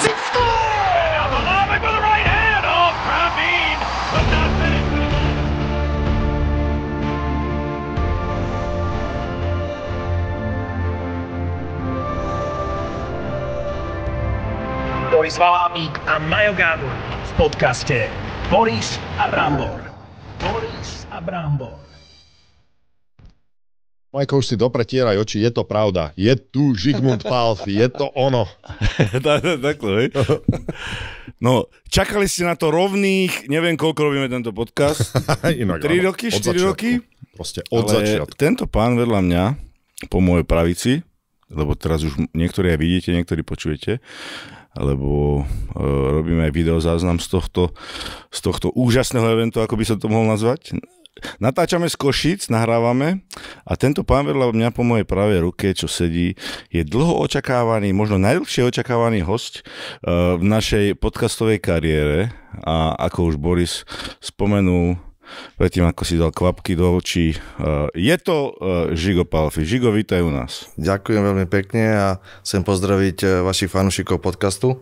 shoots, he with right hand Boris Valábík a Majo Gábor v podcaste Boris a Brambor. Boris a Brambor. Majko, už si dopretieraj oči, je to pravda. Je tu Žigmund Palf, je to ono. Takto, hej? No, čakali ste na to rovných, neviem, koľko robíme tento podcast. Inak, 3 áno, roky, 4 začiatku. roky? Proste od Ale začiatku. tento pán vedľa mňa, po mojej pravici, lebo teraz už niektorí aj vidíte, niektorí počujete, lebo e, robíme aj videozáznam z tohto, z tohto úžasného eventu, ako by som to mohol nazvať natáčame z Košic, nahrávame a tento pán vedľa mňa po mojej pravej ruke, čo sedí, je dlho očakávaný, možno najdlhšie očakávaný host uh, v našej podcastovej kariére a ako už Boris spomenul, predtým ako si dal kvapky do očí, uh, je to uh, Žigo Palfi. Žigo, vítaj u nás. Ďakujem veľmi pekne a chcem pozdraviť vašich fanúšikov podcastu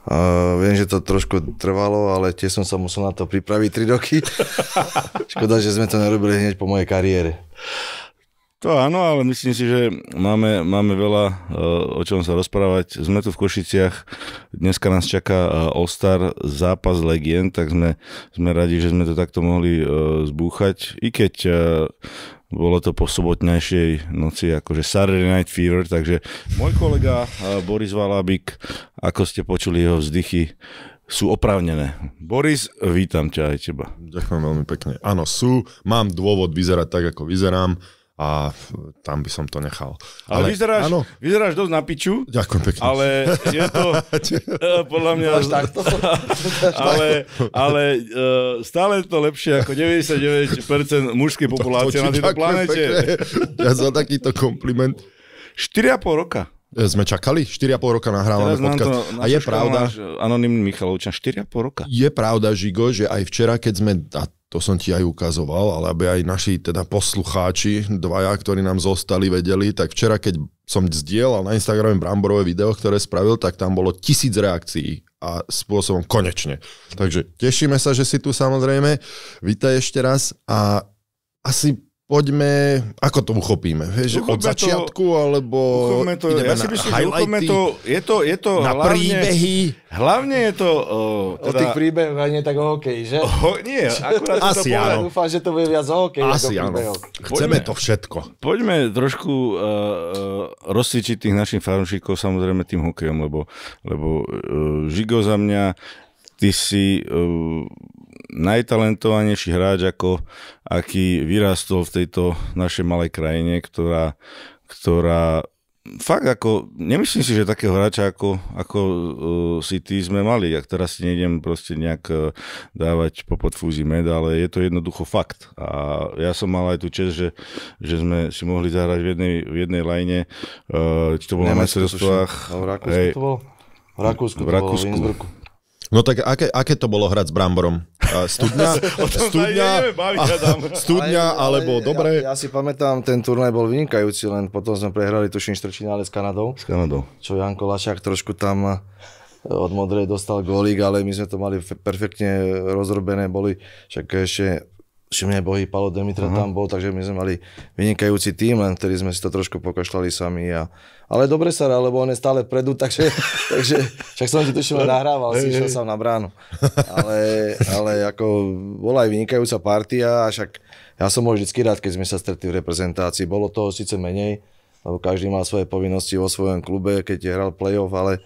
Uh, viem, že to trošku trvalo, ale tiež som sa musel na to pripraviť 3 roky. Škoda, že sme to nerobili hneď po mojej kariére. To áno, ale myslím si, že máme, máme veľa eh, o čom sa rozprávať. Sme tu v Košiciach, dneska nás čaká eh, All-Star zápas legien, tak sme, sme radi, že sme to takto mohli eh, zbúchať. I keď bolo to po sobotnejšej noci akože Saturday Night Fever, takže môj kolega eh, Boris Valabik, ako ste počuli jeho vzdychy, sú oprávnené. Boris, vítam ťa aj teba. Ďakujem veľmi pekne. Áno, sú, mám dôvod vyzerať tak, ako vyzerám a tam by som to nechal. Ale, ale vyzeráš, áno. vyzeráš dosť na piču. Ďakujem pekne. Ale je to, uh, podľa mňa... Až takto? ale ale uh, stále je to lepšie ako 99% mužskej populácie to, to, na tejto planete. Pekne. Ja za takýto kompliment. 4,5 roka e, sme čakali, 4,5 roka nahrávame Teraz podcast. To, a je pravda... Anonimný Michalovčan, 4,5 roka. Je pravda, Žigo, že aj včera, keď sme, a to som ti aj ukazoval, ale aby aj naši teda poslucháči, dvaja, ktorí nám zostali, vedeli, tak včera, keď som zdieľal na Instagrame Bramborové video, ktoré spravil, tak tam bolo tisíc reakcií a spôsobom konečne. Takže tešíme sa, že si tu samozrejme. Vítaj ešte raz a asi poďme, ako to uchopíme? Vieš, od začiatku, to, alebo uchopme to, ideme ja si myslím, na uchopme to, je to, je to na hlavne, príbehy. Hlavne je to... Uh, teda, o tých príbehoch nie tak o hokeji, že? O, nie, akurát Asi to povedal. Dúfam, že to bude viac o hokeji. Asi áno. Chceme poďme, to všetko. Poďme trošku uh, rozsvičiť tých našich fanúšikov samozrejme tým hokejom, lebo, lebo uh, Žigo za mňa ty si uh, najtalentovanejší hráč, ako aký vyrástol v tejto našej malej krajine, ktorá, ktorá fakt ako, nemyslím si, že takého hráča ako, ako uh, eh, si ty sme mali. Ja teraz si nejdem proste nejak uh, dávať po podfúzi med, ale je to jednoducho fakt. A ja som mal aj tú čest, že, že sme si mohli zahrať v jednej, v jednej lajne, uh, či to bolo na majstrovstvách. V Rakúsku to bolo? V Rakúsku, v Rakúsku. To bolo, v No tak aké, aké to bolo hrať s Bramborom? Studňa? studňa, studňa alebo ale, dobre? Ja, ja si pamätám, ten turnaj bol vynikajúci, len potom sme prehrali tuším Štrčinále s Kanadou. S Kanadou. Čo Janko Lašák trošku tam eh, od Modrej dostal gólik, ale my sme to mali perfektne rozrobené, boli však ešte Šimne Bohy, Palo Demitra uh-huh. tam bol, takže my sme mali vynikajúci tým, len ktorý sme si to trošku pokašľali sami. A... Ale dobre sa lebo on je stále predu, takže, takže však som ti tuším nahrával, si išiel sám na bránu. Ale, ale ako bola aj vynikajúca partia, a však ja som bol vždy rád, keď sme sa stretli v reprezentácii. Bolo toho síce menej, lebo každý mal svoje povinnosti vo svojom klube, keď hral playoff, ale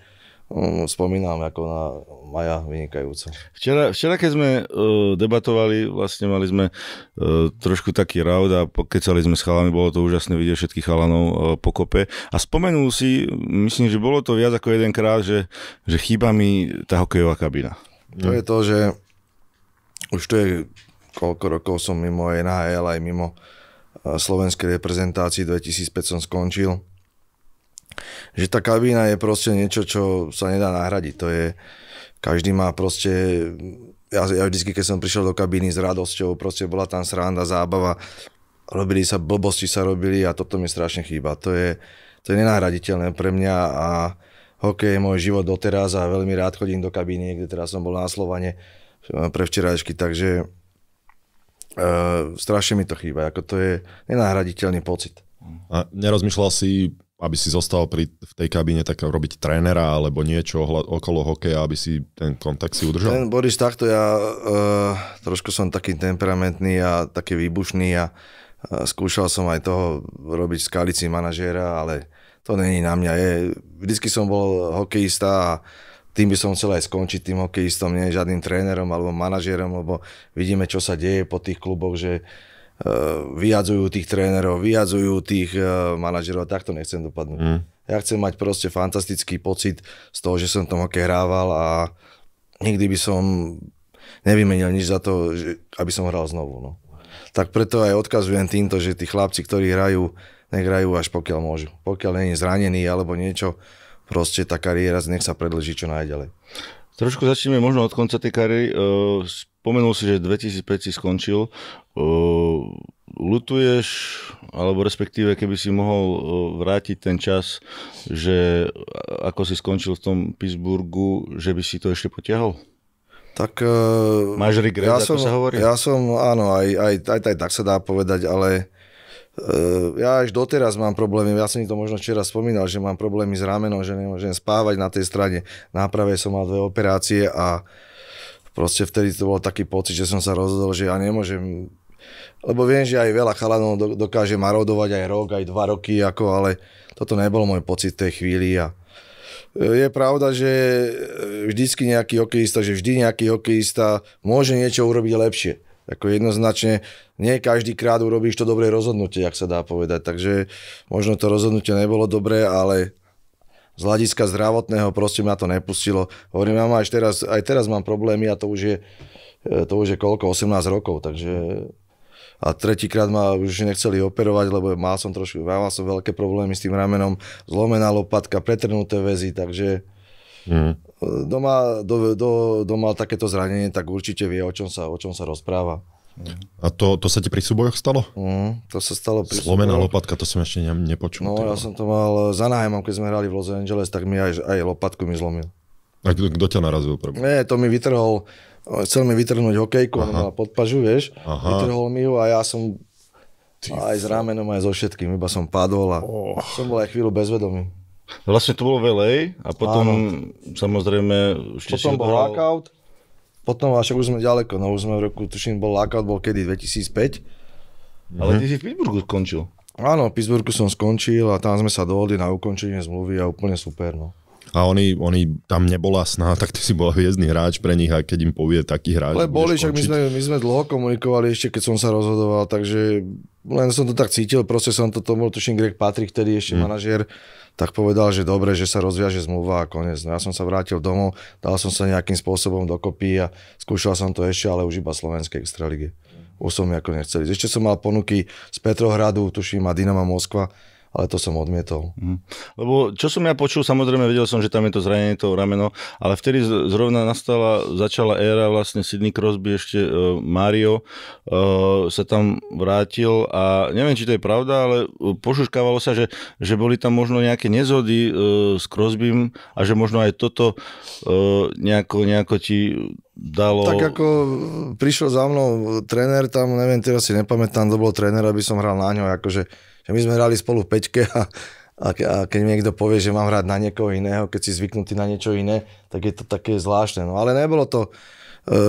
Mm, spomínam ako na Maja vynikajúco. Včera, včera keď sme uh, debatovali, vlastne mali sme uh, trošku taký raud a pokecali sme s chalami, bolo to úžasné vidieť všetkých chalanov uh, e, pokope. A spomenul si, myslím, že bolo to viac ako jedenkrát, že, že chýba mi tá hokejová kabína. To je to, že už to je koľko rokov som mimo NHL aj mimo slovenskej reprezentácii, 2005 som skončil že tá kabína je proste niečo, čo sa nedá nahradiť. To je, každý má proste ja, ja vždy, keď som prišiel do kabíny s radosťou, proste bola tam sranda, zábava, robili sa blbosti, sa robili a toto mi strašne chýba. To je, to je nenahraditeľné pre mňa a hokej je môj život doteraz a veľmi rád chodím do kabíny, kde teraz som bol na Slovane eh, pre včerajšky, takže e, strašne mi to chýba, ako to je nenahraditeľný pocit. A nerozmýšľal si aby si zostal pri, v tej kabíne tak robiť trénera alebo niečo okolo hokeja, aby si ten kontakt si udržal? Ten Boris takto, ja uh, trošku som taký temperamentný a taký výbušný a uh, skúšal som aj toho robiť v skalici manažéra, ale to není na mňa. Je, vždycky som bol hokejista a tým by som chcel aj skončiť tým hokejistom, nie žiadnym trénerom alebo manažérom, lebo vidíme, čo sa deje po tých kluboch, že uh, Eh, vyjadzujú tých trénerov, vyjadzujú tých eh, manažerov, takto nechcem dopadnúť. Mm. Ja chcem mať proste fantastický pocit z toho, že som tom hokej hrával a nikdy by som nevymenil nič za to, že, aby som hral znovu. No. Tak preto aj odkazujem týmto, že tí chlapci, ktorí hrajú, nehrajú hrajú až pokiaľ môžu. Pokiaľ není zranený alebo niečo, proste tá kariéra nech sa predlží čo najďalej. Trošku začneme možno od konca tej kariéry. Eh, Pomenul si, že 2005 si skončil. Uh, lutuješ, alebo respektíve, keby si mohol vrátiť ten čas, že ako si skončil v tom Pittsburghu, že by si to ešte potiahol? Tak... Uh, Máš regret, ja ako som, sa hovorí? Ja som, áno, aj, aj, aj, aj tak sa dá povedať, ale uh, ja až doteraz mám problémy, ja som to možno včera spomínal, že mám problémy s ramenom, že nemôžem spávať na tej strane. Náprave som mal dve operácie a uh, proste vtedy to bol taký pocit, že som sa rozhodol, že ja nemôžem, lebo viem, že aj veľa chalanov dokáže marodovať aj rok, aj dva roky, ako, ale toto nebol môj pocit tej chvíli a je pravda, že e, vždycky nejaký hokejista, že vždy nejaký hokejista môže niečo urobiť lepšie. Ako jednoznačne, nie každý krát urobíš to dobré rozhodnutie, ak sa dá povedať. Takže možno to rozhodnutie nebolo dobré, ale z hľadiska zdravotného proste ma to nepustilo. Hovorím, ja mám aj teraz, aj teraz mám problémy a to už je, e, to už je koľko, 18 rokov, takže a tretíkrát ma už nechceli operovať, lebo mal som trošku, mal som veľké problémy s tým ramenom, zlomená lopatka, pretrhnuté väzy, takže Mm. Doma, do, do, doma takéto zranenie, tak určite vie, o čom sa, o čom sa rozpráva. A to, to sa ti pri súbojoch stalo? Mm, to sa stalo pri Slomená súbojoch. lopatka, to som ešte ne, nepočul. No, ja som to mal za nájmom, keď sme hrali v Los Angeles, tak mi aj, aj lopatku mi zlomil. A kto, kto ťa narazil? Prvý? Nie, to mi vytrhol, chcel mi vytrhnúť hokejku, Aha. on mal podpažu, vieš, Aha. vytrhol mi ju a ja som Ty aj s ramenom, aj so všetkým, iba som padol a oh. som bol aj chvíľu bezvedomý. Vlastne to bolo veľej a potom Áno. samozrejme... Potom bol lockout, potom až už sme ďaleko, no už sme v roku, tuším, bol lockout, bol kedy, 2005. Mhm. Ale ty si v Pittsburghu skončil. Áno, v Pittsburghu som skončil a tam sme sa dohodli na ukončenie zmluvy a úplne super, no. A oni, oni tam nebola sná, tak ty si bol hviezdny hráč pre nich a keď im povie taký hráč. Ale boli, však my sme, my sme dlho komunikovali ešte, keď som sa rozhodoval, takže len som to tak cítil, proste som to tomu, tuším Greg Patrick, ktorý ešte mm. manažér, tak povedal, že dobre, že sa rozviaže zmluva a koniec. No ja som sa vrátil domov, dal som sa nejakým spôsobom dokopy a skúšal som to ešte, ale už iba slovenskej extralige. Už som ako nechcel. Ešte som mal ponuky z Petrohradu, tuším, a Dynama Moskva, ale to som odmietol. Mm. Lebo čo som ja počul, samozrejme vedel som, že tam je to zranenie, to rameno, ale vtedy zrovna nastala, začala éra vlastne Sydney Crosby, ešte uh, Mario uh, sa tam vrátil a neviem, či to je pravda, ale e, pošuškávalo sa, že, že boli tam možno nejaké nezhody uh, s Crosbym a že možno aj toto uh, nejako, nejako ti dalo... Tak ako prišiel za mnou tréner tam, neviem, teraz si nepamätám, to bol tréner, aby som hral na ňo, akože že my sme hrali spolu v peťke a, a, a keď mi niekto povie, že mám hrať na niekoho iného, keď si zvyknutý na niečo iné, tak je to také zvláštne. No ale nebolo to, Uh, eh,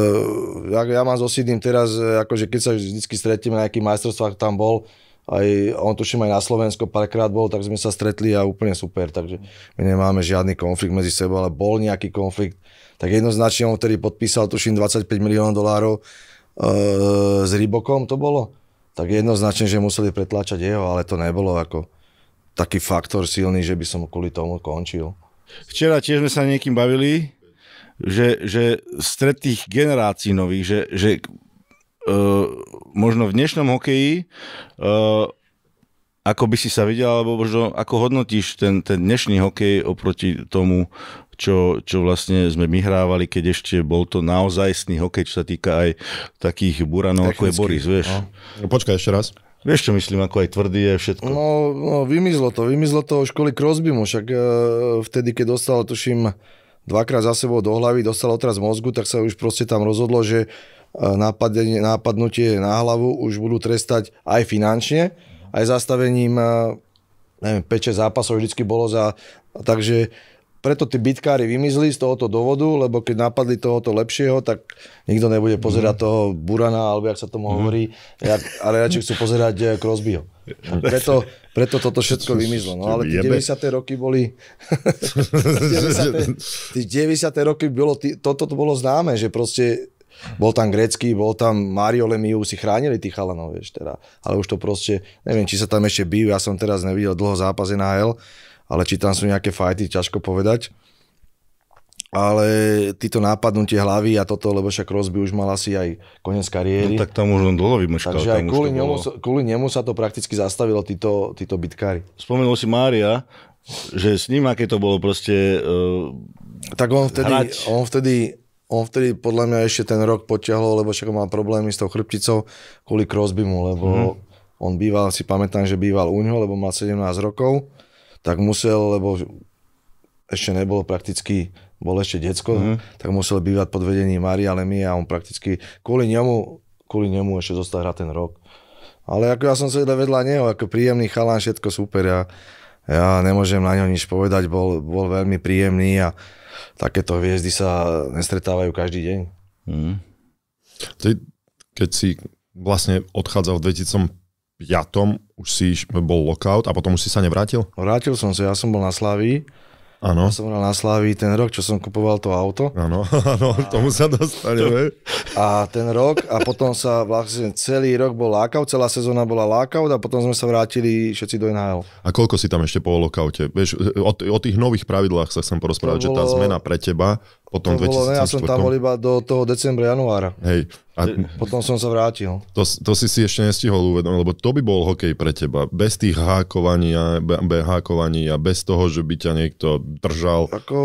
ja, ja mám s Osidným teraz, eh, akože keď sa vždy stretíme na nejakých majstrovstvách, tam bol, aj, on tuším aj na Slovensko párkrát bol, tak sme sa stretli a úplne super, takže my nemáme žiadny konflikt medzi sebou, ale bol nejaký konflikt, tak jednoznačne on vtedy podpísal tuším 25 miliónov dolárov uh, s Rybokom to bolo, tak jednoznačne, že museli pretláčať jeho, ale to nebolo ako taký faktor silný, že by som kvôli tomu končil. Včera tiež sme sa niekým bavili, že, že stred tých generácií nových, že, že uh, možno v dnešnom hokeji uh, ako by si sa videl, alebo možno ako hodnotíš ten, ten dnešný hokej oproti tomu čo, čo vlastne sme my hrávali, keď ešte bol to naozaj sný hokej, čo sa týka aj takých buranov, Technicky. ako je Boris, vieš. No. počkaj ešte raz. Vieš, čo myslím, ako aj tvrdý je všetko? No, no vymizlo to, vymizlo to školy Crosbymu, však e, vtedy, keď dostal, tuším, dvakrát za sebou do hlavy, dostal otraz mozgu, tak sa už proste tam rozhodlo, že e, nápadne, nápadnutie na hlavu už budú trestať aj finančne, aj zastavením e, neviem, 5-6 zápasov vždycky bolo za... Takže preto tí bitkári vymizli z tohoto dôvodu, lebo keď napadli tohoto lepšieho, tak nikto nebude pozerať mm. toho Burana, alebo jak sa tomu mm. hovorí, jak, ale radšej chcú pozerať eh, Crosbyho. Preto, preto toto všetko vymizlo. No ale tie 90. roky boli... 90. Tie 90. roky bolo, toto to bolo známe, že proste bol tam grecký, bol tam Mario Lemiu, si chránili tých chalanov, vieš, teda. Ale už to proste, neviem, či sa tam ešte bijú, ja som teraz nevidel dlho na NHL, ale či tam sú nejaké fajty, ťažko povedať. Ale títo nápadnutie hlavy a toto, lebo však Rosby už mal asi aj koniec kariéry. No tak tam už on dlho vymočkal. Takže aj kvôli nemu, kvôli nemu sa to prakticky zastavilo títo, títo bitkári. Spomenul si Mária, že s ním aké to bolo proste uh, Tak on vtedy, hrať. on vtedy on vtedy podľa mňa ešte ten rok potiahol, lebo však mal problémy s tou chrbticou kvôli Crosbymu, lebo mm. on býval, si pamätám, že býval u ňoho, lebo mal 17 rokov tak musel, lebo ešte nebolo prakticky, bol ešte decko, mm. tak musel bývať pod vedením Mari Lemy a on prakticky kvôli nemu, kvôli nemu ešte zostal hrať ten rok. Ale ako ja som sa vedľa neho, ako príjemný chalán, všetko super. Ja, ja nemôžem na ňo nič povedať, bol, bol veľmi príjemný a takéto hviezdy sa nestretávajú každý deň. Mm. Ty, keď si vlastne odchádzal v 2000 jatom už si bol lockout a potom už si sa nevrátil? Vrátil som sa, ja som bol na Slavii. Áno. Ja som bol na Slavii ten rok, čo som kupoval to auto. Áno, áno, a... tomu sa to... A ten rok a potom sa vlastne celý rok bol lockout, celá sezóna bola lockout a potom sme sa vrátili všetci do NHL. A koľko si tam ešte po lockoute? Vieš, o, o tých nových pravidlách sa chcem porozprávať, to že bolo... tá zmena pre teba potom to bolo, 2000, ne, ja som tam bol iba do toho decembra, januára. Hej. A potom som sa vrátil. To, to si si ešte nestihol uvedomiť, lebo to by bol hokej pre teba. Bez tých hákovaní a, be, hákovaní a bez toho, že by ťa niekto držal. Ako...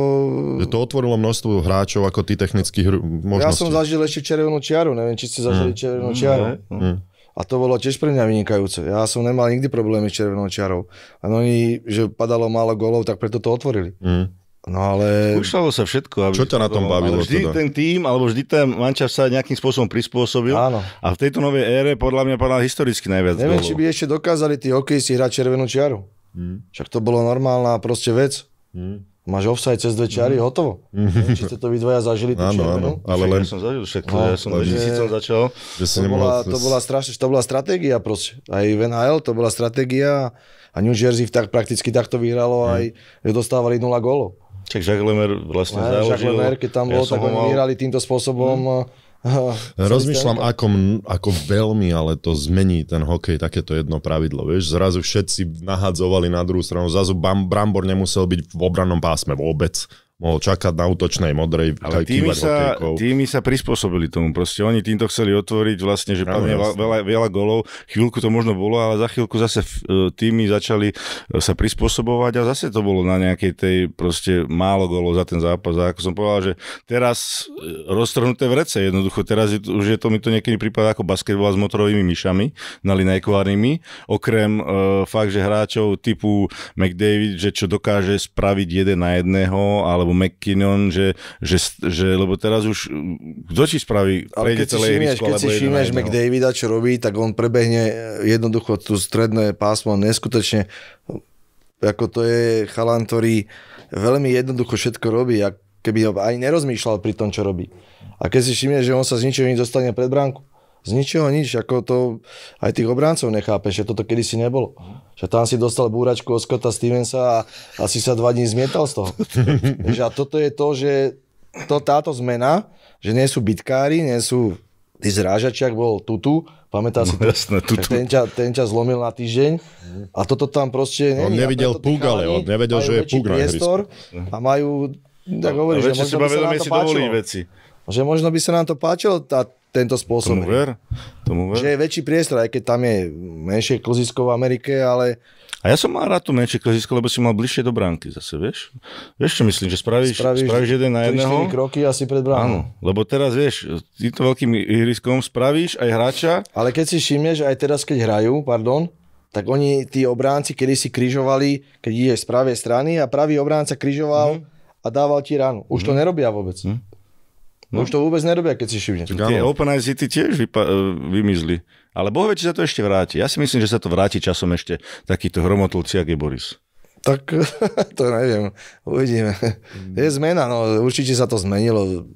To otvorilo množstvo hráčov ako ty technických možností. Ja som zažil ešte červenú čiaru, neviem, či ste zažili mm. červenú čiaru. Mm. mm. Mm. A to bolo tiež pre mňa vynikajúce. Ja som nemal nikdy problémy s červenou čiarou. A no oni, že padalo málo golov, tak preto to otvorili. Mm. No ale... Skúšalo sa všetko. Aby Čo ťa na tom bavilo? Vždy teda? ten tým, alebo vždy ten mančav sa nejakým spôsobom prispôsobil. Áno. A v tejto novej ére podľa mňa padá historicky najviac Neviem, golov. či by ešte dokázali tí hokejisti hrať červenú čiaru. Hmm. Však to bolo normálna proste vec. Hmm. Máš offside cez dve čiary, mm. hotovo. Hm. Neviem, či ste to vy dvaja zažili, tú áno, červenú. Áno, ale len... Ja som zažil, všetko no, ja som že... tisícom začal. Že to, bola, to, bola strašne, to bola stratégia proste. Aj v NHL to bola stratégia a New Jersey tak, prakticky takto vyhralo, aj, hm. aj dostávali 0 gólov. Čak Jacques Lemaire vlastne ne, založil. Jacques Lemaire, keď tam bol, ja tak oni mal... vyhrali týmto spôsobom. Hmm. Rozmýšľam, ako, ako veľmi ale to zmení ten hokej, takéto jedno pravidlo. Vieš? Zrazu všetci nahadzovali na druhú stranu, zrazu Brambor nemusel byť v obrannom pásme vôbec mohol čakať na útočnej modrej. Ale týmy sa, týmy sa prispôsobili tomu, proste oni týmto chceli otvoriť vlastne, že padne veľa, veľa golov, chvíľku to možno bolo, ale za chvíľku zase e, týmy začali e, sa prispôsobovať a zase to bolo na nejakej tej proste málo golov za ten zápas. A ako som povedal, že teraz e, roztrhnuté vrece, jednoducho, teraz je, už je to mi to niekedy prípada ako basketbal s motorovými myšami, nalinajkovanými, okrem e, fakt, že hráčov typu McDavid, že čo dokáže spraviť jeden na jedného, alebo alebo McKinnon, že, že, že lebo teraz už kto ti spraví, prejde celé ihrisko. Keď si všimneš McDavida, čo robí, tak on prebehne eh, jednoducho tú stredné pásmo neskutočne. ako to je chalan, ktorý veľmi jednoducho všetko robí, keby aj nerozmýšľal pri tom, čo robí. A keď si všimne, že on sa z ničoho nič dostane pred bránku, z ničoho nič, ako to aj tých obráncov nechápeš, že toto kedysi nebolo. Že tam si dostal búračku od Scotta Stevensa a asi sa dva dní zmietal z toho. že a toto je to, že to, táto zmena, že nie sú bitkári, nie sú Ty zrážačiak bol tutu, pamätá si no, to? Jasné, tutu. Ten ťa, ten ťa zlomil na týždeň a toto tam proste... Nie, On nevidel púk, ale on nevedel, že je púk na priestor a majú... Tak no, hovoríš, že možno by sa nám to páčilo. Že možno by sa nám to páčilo, tento spôsob. Tomu ver, tomu ver. Že je väčší priestor, aj keď tam je menšie klzisko v Amerike, ale... A ja som mal rád to menšie klzisko, lebo si mal bližšie do bránky zase, vieš? Vieš, čo myslím, že spravíš, spravíš, spravíš jeden na jedného. kroky asi pred bránou. Áno, lebo teraz, vieš, týmto veľkým ihriskom spravíš aj hráča. Ale keď si všimneš, aj teraz, keď hrajú, pardon, tak oni, tí obránci, kedy si križovali, keď ideš z pravej strany a pravý obránca križoval mm. a dával ti ránu. Už mm. to mhm. nerobia vôbec. Mm. No, no. Už to vôbec nerobia, keď si šibne. Tie open city tiež vypa- e, vymizli. Ale boh či sa to ešte vráti. Ja si myslím, že sa to vráti časom ešte takýto hromotlci, je Boris. Tak to neviem, uvidíme. Je zmena, no určite sa to zmenilo.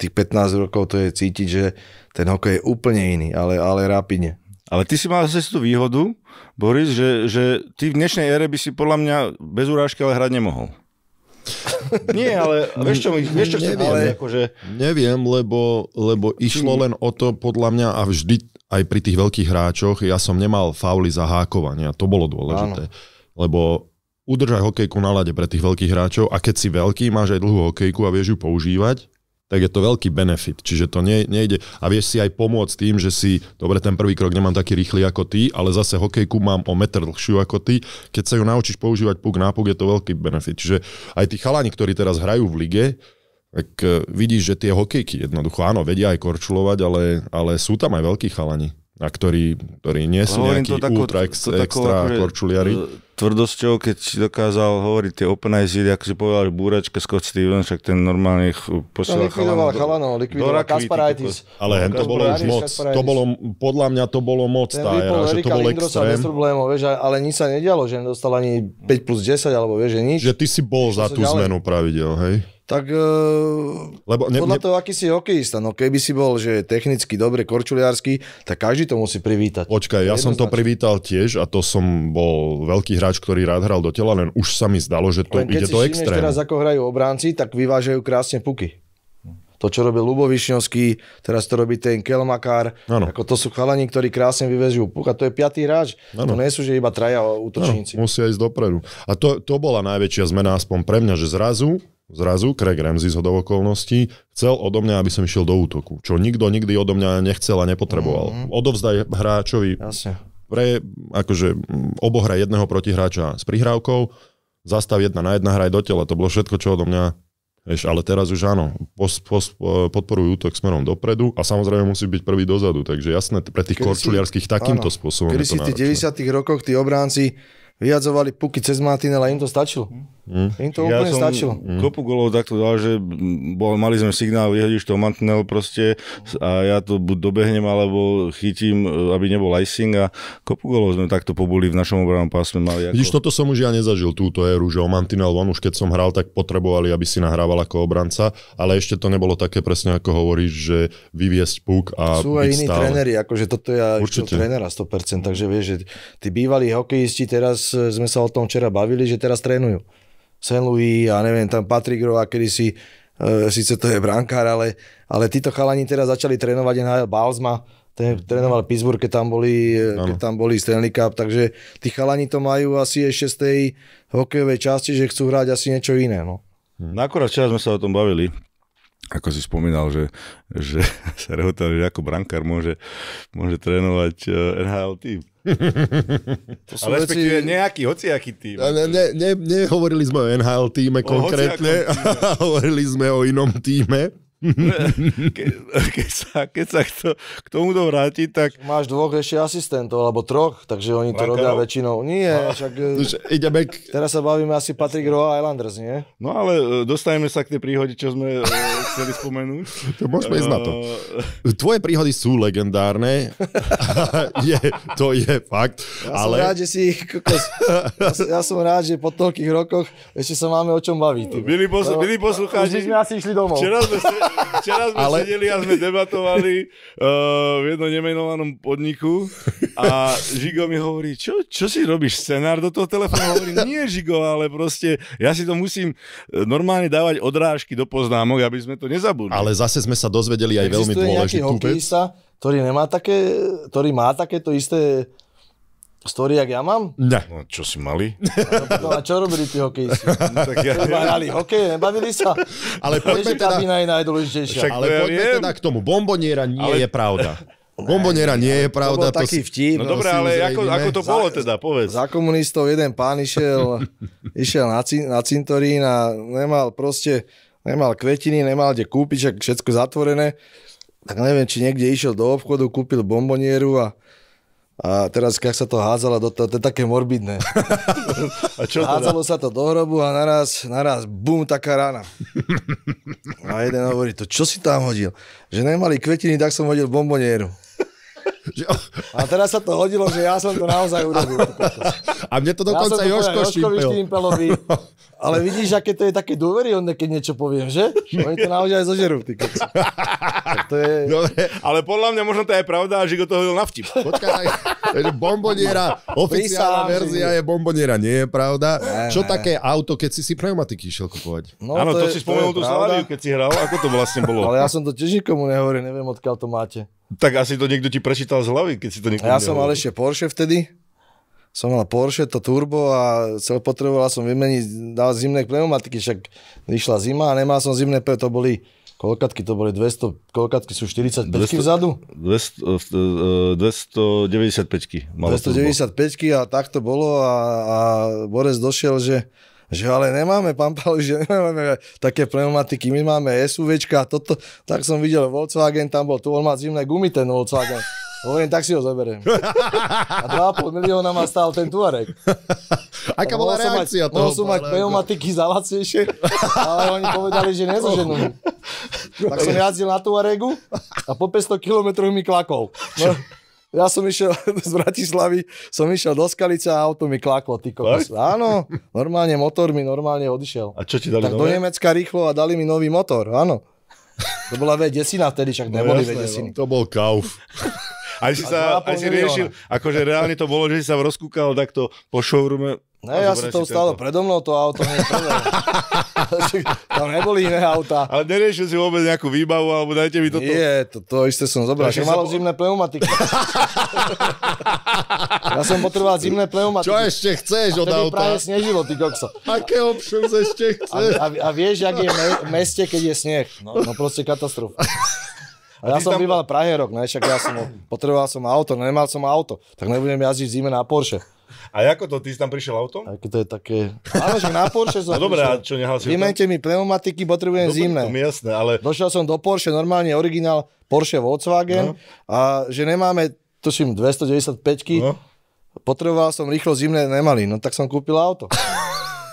Tých 15 rokov to je cítiť, že ten hokej je úplne iný, ale, ale rapidne. Ale ty si mal zase tú výhodu, Boris, že, že ty v dnešnej ére by si podľa mňa bez urážky ale hrať nemohol. Nie, ale vieš čo, vieš, čo neviem, ale akože... neviem, lebo, lebo išlo len o to podľa mňa a vždy aj pri tých veľkých hráčoch, ja som nemal fauly za hákovanie to bolo dôležité. Áno. Lebo udržaj hokejku na lade pre tých veľkých hráčov a keď si veľký, máš aj dlhú hokejku a vieš ju používať, tak je to veľký benefit. Čiže to nie, nejde. A vieš si aj pomôcť tým, že si, dobre, ten prvý krok nemám taký rýchly ako ty, ale zase hokejku mám o meter dlhšiu ako ty. Keď sa ju naučíš používať puk na puk, je to veľký benefit. Čiže aj tí chalani, ktorí teraz hrajú v lige, tak eh, vidíš, že tie hokejky jednoducho, áno, vedia aj korčulovať, ale, ale sú tam aj veľkí chalani a ktorý, ktorí nie sú no, Hovorím nejakí to tako, ultra ex, to tako, extra akože, korčuliari. E, Tvrdosťou, keď si dokázal hovoriť tie open eyes, ako si povedal, že Búračka, Scott Stevens, však ten normálny ich posielal chalanov. likvidoval chalanov. likvidoval Kasparaitis. Ale hen to bolo už moc. To bolo, podľa mňa to bolo moc ten tá era, že to bol extrém. Bez problémov, vieš, ale nič sa nedialo, že nedostal ani 5 plus 10, alebo vieš, že nič. Že ty si bol za tú zmenu pravidel, hej? Tak e, Lebo ne, podľa ne... toho, aký si hokejista, no keby si bol, že technicky dobre, korčuliarsky, tak každý to musí privítať. Počkaj, ja som to privítal tiež a to som bol veľký hráč, ktorý rád hral do tela, len už sa mi zdalo, že to len ide do extrému. teraz ako hrajú obránci, tak vyvážajú krásne puky. To, čo robil Lubo Višňovský, teraz to robí ten Kelmakár. Ano. Ako to sú chalani, ktorí krásne vyvezujú puk a to je piatý hráč. To nie sú, že iba traja útočníci. Ano, musia ísť dopredu. A to, to bola najväčšia zmena aspoň pre mňa, že zrazu Zrazu Craig Ramsey z hodou okolností chcel odo mňa, aby som išiel do útoku, čo nikto nikdy odo mňa nechcel a nepotreboval. Mm-hmm. Odovzdaj hráčovi Jasne. pre akože, obohra jedného protihráča s prihrávkou, zastav jedna na jedna, hraj do tela. To bolo všetko, čo odo mňa Eš, ale teraz už áno, pos, pos, e, podporujú útok smerom dopredu a samozrejme musí byť prvý dozadu, takže jasné, pre tých korčuliarských takýmto áno, spôsobom. Kedy si v tých 90 rokoch tí obránci vyjadzovali puky cez Martinel ale im to stačilo. Mm. Im to ja úplne som stačilo. Hm. kopu golov takto dal, že bol, mali sme signál, vyhodíš to Martinel proste a ja to buď dobehnem alebo chytím, e, aby nebol icing a kopu golov sme takto pobuli v našom obranom pásme. Mali ako... Vidíš, toto som už ja nezažil, túto éru, že o Mantinel on už keď som hral, tak potrebovali, aby si nahrával ako obranca, ale ešte to nebolo také presne, ako hovoríš, že vyviesť puk a Sú aj iní tréneri, akože toto ja Určite. trénera 100%, takže vieš, že tí bývalí hokejisti teraz sme sa o tom včera bavili, že teraz trénujú. St. Louis a neviem, tam Patrick Rova, si, e, síce to je brankár, ale, ale títo chalani teraz začali trénovať NHL Balsma, ten mhm. trénoval Pittsburgh, keď tam boli, e, keď tam boli Stanley Cup, takže tí chalani to majú asi ešte z tej hokejovej časti, že chcú hrať asi niečo iné. No. Mhm. no Akorát včera sme sa o tom bavili, ako si spomínal, že, že sa rehotal, že ako brankár môže, môže trénovať e, NHL tým. To sú Ale respektíve veci... nejaký, hociaký tým. Ne, ne, ne, nehovorili sme o NHL týme o konkrétne, týme. hovorili sme o inom týme. Ke, keď, sa, keď sa k, to, vráti, tak... Máš dvoch ešte asistentov, alebo troch, takže oni to robia väčšinou. Nie, však... E, no, ideme k... Teraz sa bavíme asi Patrick Roa Islanders, nie? No ale e, dostaneme sa k tej príhode, čo sme e, chceli spomenúť. To môžeme ísť na to. Tvoje príhody sú legendárne. je, to je fakt. Ja ale... som rád, že si... Ja ja som rád, že po toľkých rokoch ešte sa máme o čom baviť. Milí, posl- milí poslucháči... Už sme asi išli domov. Včera sme, Včera sme ale... sedeli a sme debatovali uh, v jednom nemenovanom podniku a Žigo mi hovorí, čo, čo si robíš, scenár do toho telefónu? Hovorím, nie Žigo, ale proste ja si to musím eh, normálne dávať odrážky do poznámok, aby sme to nezabudli. Ale zase sme sa dozvedeli aj Existuje veľmi dôležitú vec. ktorý nemá také, ktorý má takéto isté Story, jak ja mám? Ne. No, čo si mali? No, a čo robili tí hokejisti? No, tak ja hrali hokej, nebavili sa? Ale poďme teda... je najdôležitejšia. Však, ale ja poďme teda k tomu. Bomboniera nie ale... je pravda. Bomboniera nie je pravda. To bol taký vtip. No dobré, ale ako, ako to bolo teda, povedz. Za komunistov jeden pán išiel, išiel na, cin, na cintorín a nemal proste, nemal kvetiny, nemal kde kúpiť, všetko zatvorené. Tak neviem, či niekde išiel do obchodu, kúpil bombonieru a a teraz, keď sa to hádzalo, do to, to je také morbidné. A čo teda? sa to do hrobu a naraz, naraz, bum, taká rána. A jeden hovorí, to čo si tam hodil? Že nemali kvetiny, tak som hodil bombonieru. A teraz sa to hodilo, že ja som to naozaj urobil. A mne to dokonca ja Joško Štimpelovi. Ale vidíš, aké to je také dôveryhodné, keď niečo poviem, že? Oni to naozaj zožerú, ty to je... Dobre. Ale podľa mňa možno to je pravda, že to hodil na vtip. Počkaj, takže bomboniera, no, oficiálna verzia je bomboniera, nie je pravda. Ne, Čo ne. také auto, keď si si pneumatiky išiel kupovať? No, Áno, to, to je, si spomenul tú saláriu, keď si hral, ako to vlastne bolo? Ale ja som to tiež nikomu nehovoril, neviem, odkiaľ to máte. Tak asi to niekto ti prečítal z hlavy, keď si to niekto... Ja som mal ešte Porsche vtedy. Som mal Porsche, to turbo a cel potreboval som vymeniť, dal zimné pneumatiky, však vyšla zima a nemal som zimné, to boli Koľkatky to boli 200, koľkatky sú 45 vzadu? 200, 295 295 a tak to bolo a, a Borec došiel, že že ale nemáme, pán Pali, že nemáme také pneumatiky, my máme SUVčka a toto, tak som videl Volkswagen, tam bol, tu on má zimné gumy, ten Volkswagen. Hovorím, tak si ho zoberiem. A 2,5 milióna má stál ten Tuareg. Aká bola reakcia mať, toho? Mohol som mať pneumatiky za lacnejšie, ale oni povedali, že nezoženú. Tak som jazdil na Tuaregu a po 500 kilometrov mi klakol. No ja som išiel z Bratislavy, som išiel do Skalice a auto mi klaklo, ty kokos. Áno, normálne motor mi normálne odišiel. A čo ti dali Tak nové? do Nemecka rýchlo a dali mi nový motor, áno. To bola V10 vtedy, však no neboli no, V10. To bol kauf. Aj si, sa, aj si riešil, akože reálne to bolo, že si sa rozkúkal takto po showroome, Ne, ja som to stále predo mnou, to auto nie je predo Tam neboli iné auta. Ale neriešil si vôbec nejakú výbavu, alebo dajte mi toto. Nie, to, to isté som zobral. Ja malo po... zimné pneumatiky. ja som potreboval zimné pneumatiky. Čo ešte chceš od auta? A práve snežilo, ty kokso. Aké obšum ešte chceš? A, a, a vieš, jak je v me, meste, keď je sneh. No, no proste katastrofa. A ja som tam... býval Prahe rok, ne? však ja som, potreboval som auto, no nemal som auto, tak nebudem jazdiť zime na Porsche. A ako to, ty si tam prišiel autom? Tak to je také... Áno, že na Porsche som no dobré, a čo nehal si Vymente mi pneumatiky, potrebujem dobre, zimné. To mi ale... Došiel som do Porsche, normálne originál Porsche Volkswagen no. a že nemáme, tuším, 295-ky. No. Potreboval som rýchlo zimné, nemali, no tak som kúpil auto.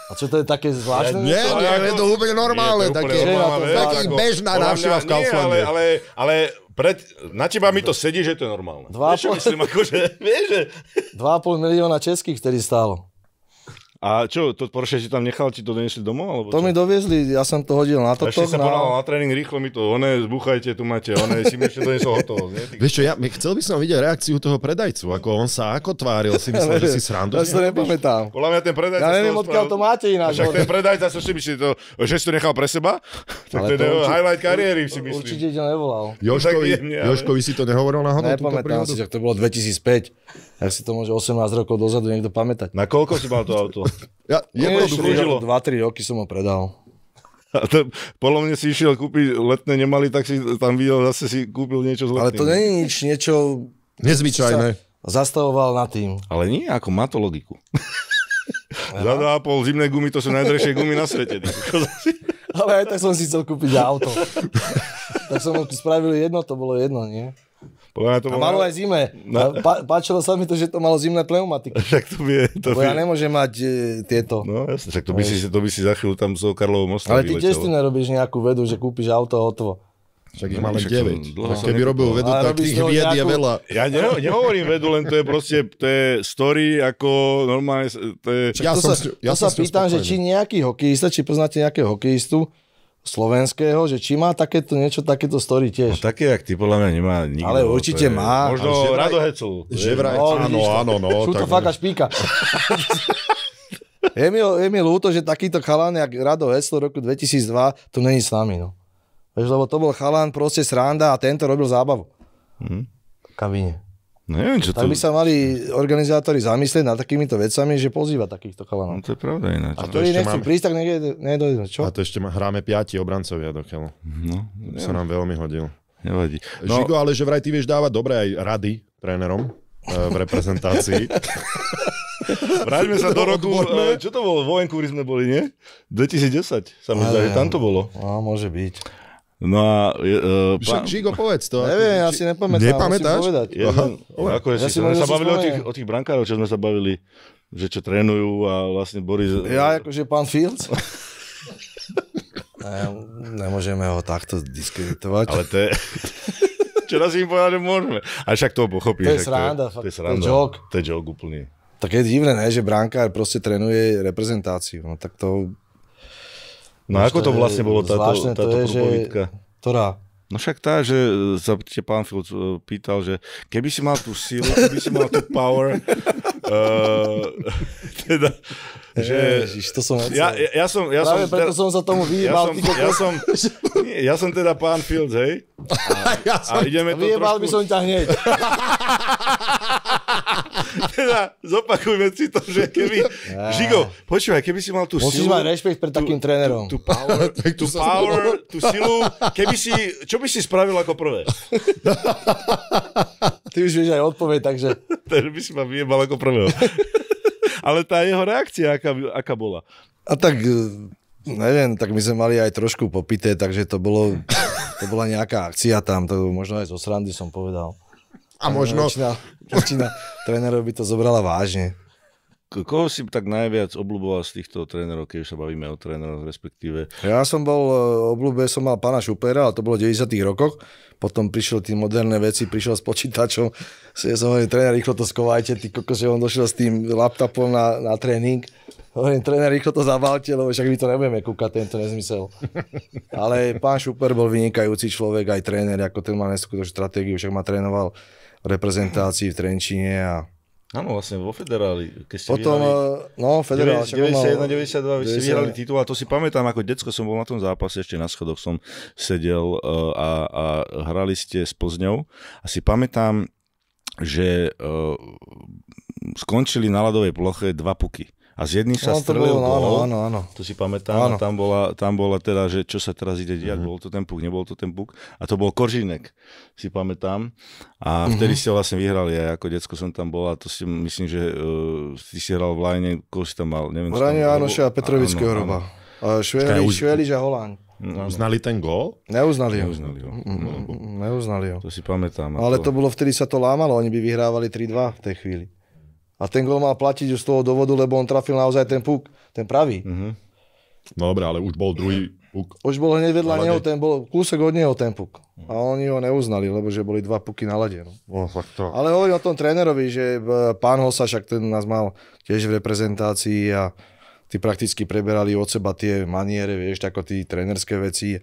A čo to je také zvláštne? nie, nie, to, je to úplne normálne. Je to úplne také, normálne, také, normálne, taký bežná návšteva v Kauflande. ale, ale, ale pred, na teba mi to sedí, že to je normálne. 2,5 myslím, akože, vieš, že... 2,5 milióna českých vtedy stálo. A čo, to Porsche si tam nechal, ti to doniesli domov? Alebo to čo? mi doviezli, ja som to hodil na toto. Ešte sa na... na tréning rýchlo mi to, one, zbuchajte, tu máte, one, si mi ešte doniesol hotovo. Ty... Vieš čo, ja chcel by som vidieť reakciu toho predajcu, ako on sa ako tváril, si myslel, že si srandu. Ja si to nepamätám. Podľa mňa ten predajca... Ja neviem, odkiaľ to máte ináč. Však ten predajca, čo si myslí, to, že si to nechal pre seba? Tak to, to je highlight kariéry, si myslím. Určite ťa nevolal. Joškovi, Joškovi si to nehovoril na hodnotu? Nepamätám si, že to bolo 2005. Ak si to môže 18 rokov dozadu niekto pamätať. Na koľko si mal to auto? ja, jednoducho. 2-3 roky som ho predal. A to, podľa mňa si išiel kúpiť letné nemaly, tak si tam videl, zase si kúpil niečo z Ale to nie je nič, niečo... Nezvyčajné. Zastavoval na tým. Ale nie, ako má to logiku. Za dva a pol zimné gumy, to sú najdražšie gumy na svete. Ale aj tak som si chcel kúpiť auto. tak som spravil jedno, to bolo jedno, nie? Podľa mňa to a malo aj zime. Na... No. Pa, páčilo sa mi to, že to malo zimné pneumatiky. Tak to by... je, To by... ja nemôžem mať e, tieto. No jasne, tak to by, si, to by si za chvíľu tam z so Karlovou mostu Ale ty tiež ty nerobíš nejakú vedu, že kúpiš auto hotovo. Však ich máme 9. Dlho, Keby robil vedu, ale tak tých vied nejakú... je veľa. Ja ne, nehovorím vedu, len to je proste, to je story ako normálne... To je... ja to som, sa, ja to sa pýtam, spokojný. že či nejaký hokejista, či poznáte nejakého hokejistu, slovenského, že či má takéto niečo, takéto story tiež. No, také, jak ty podľa mňa nemá nikto. Ale určite je, má. Možno že Radohecu. Že vraj, no, áno, áno, no. Sú to fakt až píka. je, mi, je mi ľúto, že takýto chalán, jak Rado Heslo roku 2002, tu není s nami, no. Lebo to bol chalán proste sranda a tento robil zábavu. Hmm. Kabine. Neviem, čo tak to... by sa mali organizátori zamyslieť nad takýmito vecami, že pozýva takýchto chalanov. No to je pravda ináč. A to ešte nechcú máme... prísť, tak nedojde. Čo? A to ešte má, hráme piati obrancovia do keľu. No, to sa nám veľmi hodil. Nevadí. No... Žigo, ale že vraj ty vieš dávať dobré aj rady trénerom eh, v reprezentácii. Vráťme sa do roku, odborné? Eh, čo to bolo, vojenku, kde sme boli, nie? 2010 sa mi zdá, že tam to bolo. A môže byť. No a... Uh, pán... Žigo, povedz to. Neviem, ja si nepamätám. Nepamätáš? Ja, ja, ja si, sme sa bavili o tých, o tých brankárov, čo sme sa bavili, že čo trénujú a vlastne Boris... Ja akože pán Fields? ne, nemôžeme ho takto diskreditovať. Ale to je... čo raz im povedal, že môžeme. A však to pochopíš. To je sranda, to je, to je sranda. To je joke. To je joke úplne. Tak je divné, ne, že brankár proste trénuje reprezentáciu. No tak to No ako to vlastne bolo táto, táto to je, Že... Ktorá? No však tá, že sa te pán Filc e, pýtal, že keby si mal tú silu, keby si mal tú power, uh, teda, že... Ježiš, to som... Ja, ja, ja som, ja Práve som, preto som sa tomu vyjebal. Ja som, ja som, nie, ja som teda pán Filc, hej? A, ja som, a ideme to vyjebal trošku... by som ťa hneď. teda zopakujme si to, že keby... Žigo, počúvaj, keby si mal tú Musíš silu... Musíš mať rešpekt pred takým trénerom. Tú, tú power, tú, power tú silu, keby si... Čo by si spravil ako prvé? Ty už vieš aj odpoveď, takže... takže by si ma vyjebal ako prvého. Ale tá jeho reakcia, aká, aká bola? A tak, e, neviem, tak my sme mali aj trošku popité, takže to bolo... To bola nejaká akcia tam, to možno aj zo srandy som povedal. A možno... Väčšina trénerov by to zobrala vážne. Koho si tak najviac obľúboval z týchto trénerov, keď sa bavíme o tréneroch respektíve? Ja som bol, e, obľúbe som mal pána Šupera, ale to bolo v 90 rokoch. Potom prišiel tie moderné veci, prišiel s počítačom. Ja som hovoril, tréner, rýchlo to skovajte, ty kokos, že on došiel s tým laptopom na, na tréning. Hovorím, tréner, rýchlo to zabalte, lebo však my to nebudeme kúkať, tento nezmysel. Ale pán Šuper bol vynikajúci človek, aj tréner, ako ten má neskutočnú stratégiu, však ma trénoval reprezentácii v Trenčine a Áno, vlastne vo federáli. Keď ste Potom, vyhrali, eh, no, federál, 91, 92, vy ste vyhrali titul a to si pamätám, ako decko som bol na tom zápase, ešte na schodoch som sedel eh, a, a hrali ste s Plzňou a si pamätám, že uh, skončili na ľadovej ploche dva puky a z jedným sa no, strelil bol, no, gól. No, áno, áno, To si pamätám, áno. tam bola, tam bola teda, že čo sa teraz ide diať, mm-hmm. bol to ten puk, nebol to ten puk. A to bol Koržinek, si pamätám. A mhm. vtedy mm-hmm. ste vlastne vyhrali, ja ako decko som tam bol a to si myslím, že uh, ty si hral v Lajne, koho si tam mal, neviem. V Lajne Janoša a Petrovického hroba. Šveliš a Holáň. Mm, uznali ten gól? Neuznali ho. Neuznali ho. Mm, mm, neuznali ho. Neuznali ho. To si pamätám. Ale to... to bolo vtedy sa to lámalo, oni by vyhrávali 3-2 v tej chvíli. A ten gol mal platiť už z toho dôvodu, lebo on trafil naozaj ten puk, ten pravý. Mm-hmm. No dobré, ale už bol druhý puk. Už bol hneď vedľa neho, ten bol kúsok od neho ten puk. A oni ho neuznali, lebo že boli dva puky na lade. No. No, to. Ale hovorím o tom trénerovi, že e, pán Hosa, však ten nás mal tiež v reprezentácii a tí prakticky preberali od seba tie maniere, vieš, ako tí trénerské veci.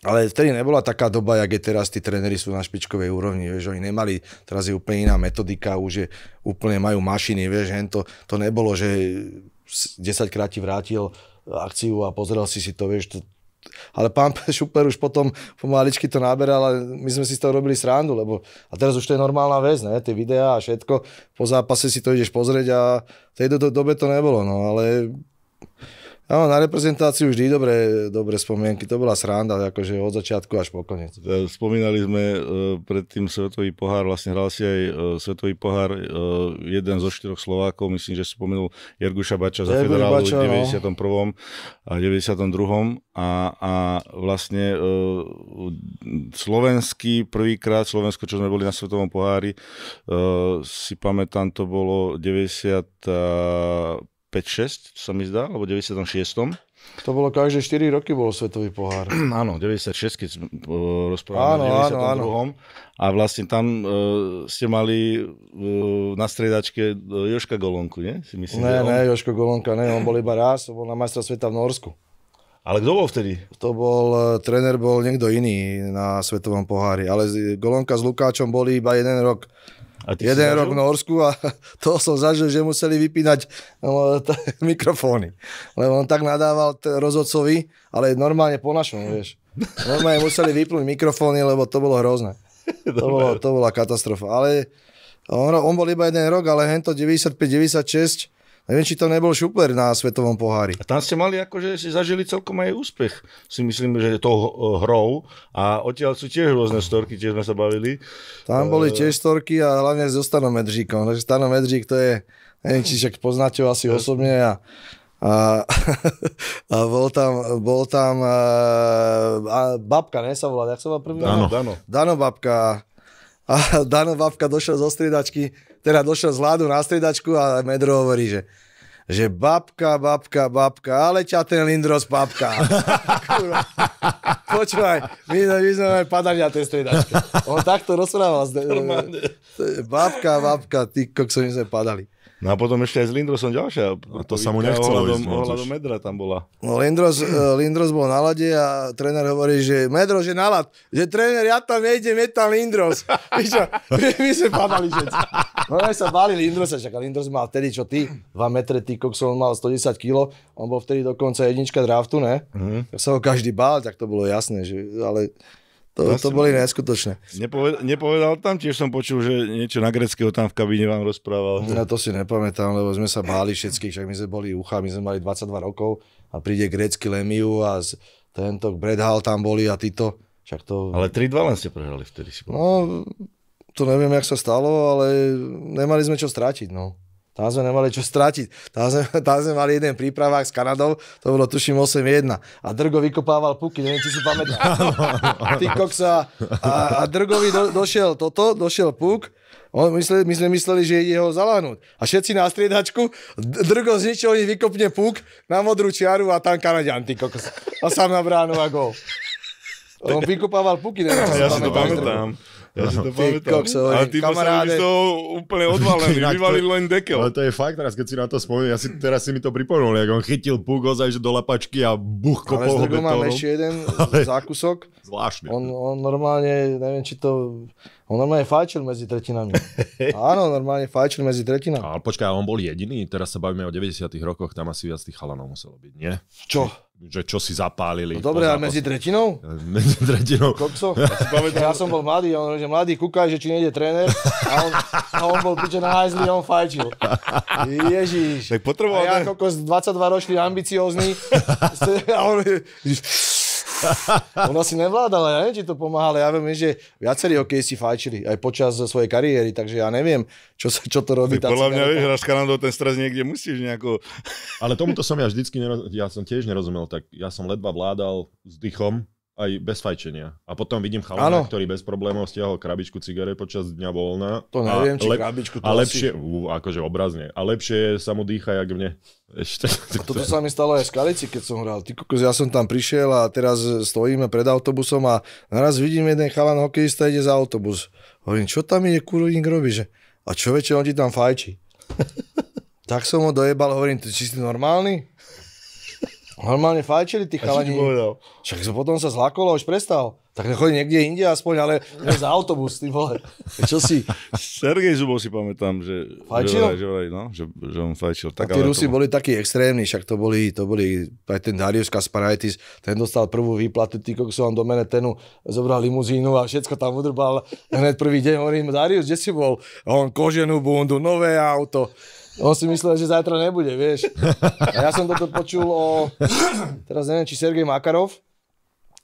Ale vtedy nebola taká doba, jak je teraz, tí tréneri sú na špičkovej úrovni, vieš, oni nemali, teraz je úplne iná metodika, už je, úplne majú mašiny, vieš, hen to, to nebolo, že 10 krát ti vrátil akciu a pozrel si si to, vieš, to, ale pán Šuper už potom pomaličky to náberal a my sme si z toho robili srandu, lebo a teraz už to je normálna vec, ne? tie videá a všetko, po zápase si to ideš pozrieť a v tej dobe to nebolo, no ale Áno, na reprezentáciu vždy dobré, dobré spomienky. To bola sranda, akože od začiatku až po koniec. E, spomínali sme e, predtým Svetový pohár, vlastne hral si aj e, Svetový pohár, e, jeden zo štyroch Slovákov, myslím, že spomenul Jerguša Bača za Jerguš federálu Bača, v 91. No. a 92. A, a vlastne slovenský, prvýkrát Slovensko, čo sme boli na Svetovom pohári, si pamätám, to bolo 90 96, sa mi zdá, alebo 96. To bolo každé 4 roky bol svetový pohár. áno, 96, keď e, rozprávame áno, o 92. Áno, áno. A vlastne tam uh, ste mali uh, na stredačke Joška Golonku, nie? Si myslím, ne, on... ne, Joško Golonka, ne, on bol iba raz, on bol na majstra sveta v Norsku. Ale kto bol vtedy? To bol, tréner bol niekto iný na svetovom pohári, ale Golonka s Lukáčom boli iba jeden rok. A ty jeden rok v Norsku a to som zažil, že museli vypínať no, t- mikrofóny. Lebo on tak nadával t- rozhodcovi, ale normálne po našom, vieš. Normálne museli vypnúť mikrofóny, lebo to bolo hrozné. To, bolo, to bola katastrofa. Ale on, on bol iba jeden rok, ale hento 95-96 Neviem, či to nebol šupler na svetovom pohári. A tam ste mali, akože si zažili celkom aj úspech, si myslím, že tou e, hrou. A odtiaľ sú tiež rôzne storky, tiež sme sa bavili. Tam boli e, tiež storky a hlavne s Stanom Medříkom. Takže Stano Medřík to je, neviem, či však poznáte ho asi osobne a a, a bol tam, bol tam a, e, a babka, ne sa volá, jak sa volá prvý? Dano. Dano, Dano babka. A Dano babka došiel zo striedačky, teda došiel z hladu na striedačku a Medro hovorí, že že babka, babka, babka, ale ťa ten Lindros babka. Kurva. Počúvaj, my, my sme aj padali na tej stredačke. On takto rozprával. Babka, babka, ty kokso, my sme padali. No a potom ešte aj s Lindrosom ďalšia. A to sa mu nechcelo ísť, ohľadom Medra tam bola. No Lindros, eh, Lindros bol na lade a tréner hovorí, že Medros je na lad. Že tréner, ja tam nejdem, je tam Lindros. my, čo, my, my sme padali všetci. No my sa báli Lindrosa, čak Lindros mal vtedy čo ty, 2 metre, ty kokso, on mal 110 kg, on bol vtedy dokonca jednička draftu, ne? Mm. Tak sa ho každý bál, tak to bolo jasné, že, ale to, to boli neskutočné. Nepovedal, nepovedal tam, tiež som počul, že niečo na greckého tam v kabíne vám rozprával. No, ja to si nepamätám, lebo sme sa báli všetkých, však my sme boli ucha, my sme mali 22 rokov a príde grecký Lemiu a z, tento Brad Hall tam boli a títo. Však to... Ale 3-2 len ste prehrali vtedy. Si no, to neviem, jak sa stalo, ale nemali sme čo strátiť. No. Tam sme nemali čo stratiť. Tam sme, tam sme mali jeden prípravák s Kanadou, to bolo tuším 8-1. A Drgo vykopával puky, neviem, či si pamätáš. Ty koksa. A, a Drgovi do, došiel toto, došiel puk, on mysleli, my sme mysleli, že ide ho zaláhnuť. A všetci na striedačku, Drgo z ničoho nič vykopne puk na modrú čiaru a tam Kanadian, ty kokos. A sám na bránu a gol. On vykopával puky. Neviem, či si ja si to pamätám. Ja si to pamätám. Ale ty kamaráde... sa úplne odvalený, vyvalil len dekel. Ale to je fakt, teraz keď si na to spomínam. ja si, teraz si mi to pripomenul, jak on chytil puk ozaj, že do lapačky a buch kopol ho betónom. Ale ešte jeden ale... zákusok. Zvláštne. On, on normálne, neviem, či to... On normálne fajčil medzi tretinami. Áno, normálne fajčil medzi tretinami. Ale počkaj, on bol jediný, teraz sa bavíme o 90 rokoch, tam asi viac tých chalanov muselo byť, nie? Čo? že čo si zapálili. No dobre, a medzi tretinou? medzi tretinou. Kokso, ja, ja som bol mladý, on že mladý, kúkaj, že či nejde tréner. A on, a on bol piče na hajzli, on fajčil. Ježiš. Tak potreboval. A ja kokos 22 ročný, ambiciózny. a on, On si nevládal, ja neviem, či to pomáhala. Ja viem, že viacerí hokejisti fajčili aj počas svojej kariéry, takže ja neviem, čo, sa, čo to robí. Ty, podľa mňa, vieš, raz Kanadu, ten stres niekde musíš nejako... Ale tomuto som ja vždycky, neroz... ja som tiež nerozumel, tak ja som ledva vládal s dychom aj bez fajčenia. A potom vidím chalana, ano. ktorý bez problémov stiahol krabičku cigaret počas dňa voľna. To neviem, a či lep, krabičku to A lepšie, asi... akože obrazne, a lepšie sa mu dýcha, jak mne. Ešte. A toto sa mi stalo aj z Skalici, keď som hral. Ty kukus, ja som tam prišiel a teraz stojíme pred autobusom a naraz vidím jeden chalan hokejista ide za autobus. Hovorím, čo tam ide, kurník robí, že? A čo väčšie, on ti tam fajčí? tak som ho dojebal, hovorím, ty či si normálny? Normálne fajčili tí chalani. Však som potom sa zlakol a už prestal. Tak nechodí niekde inde aspoň, ale za autobus, ty vole. Čo si? Sergej Zubov si pamätám, že, fajčil? že, vraj, no, že, že on fajčil. Tak, a tí Rusi to... boli takí extrémni, však to boli, to boli aj ten Darius Kasparaitis, ten dostal prvú výplatu, ty vám do tenu, zobral limuzínu a všetko tam udrbal. Hned prvý deň hovorím, Darius, kde si bol? A on koženú bundu, nové auto. On si myslel, že zajtra nebude, vieš. A ja som toto počul o, teraz neviem, či Sergej Makarov,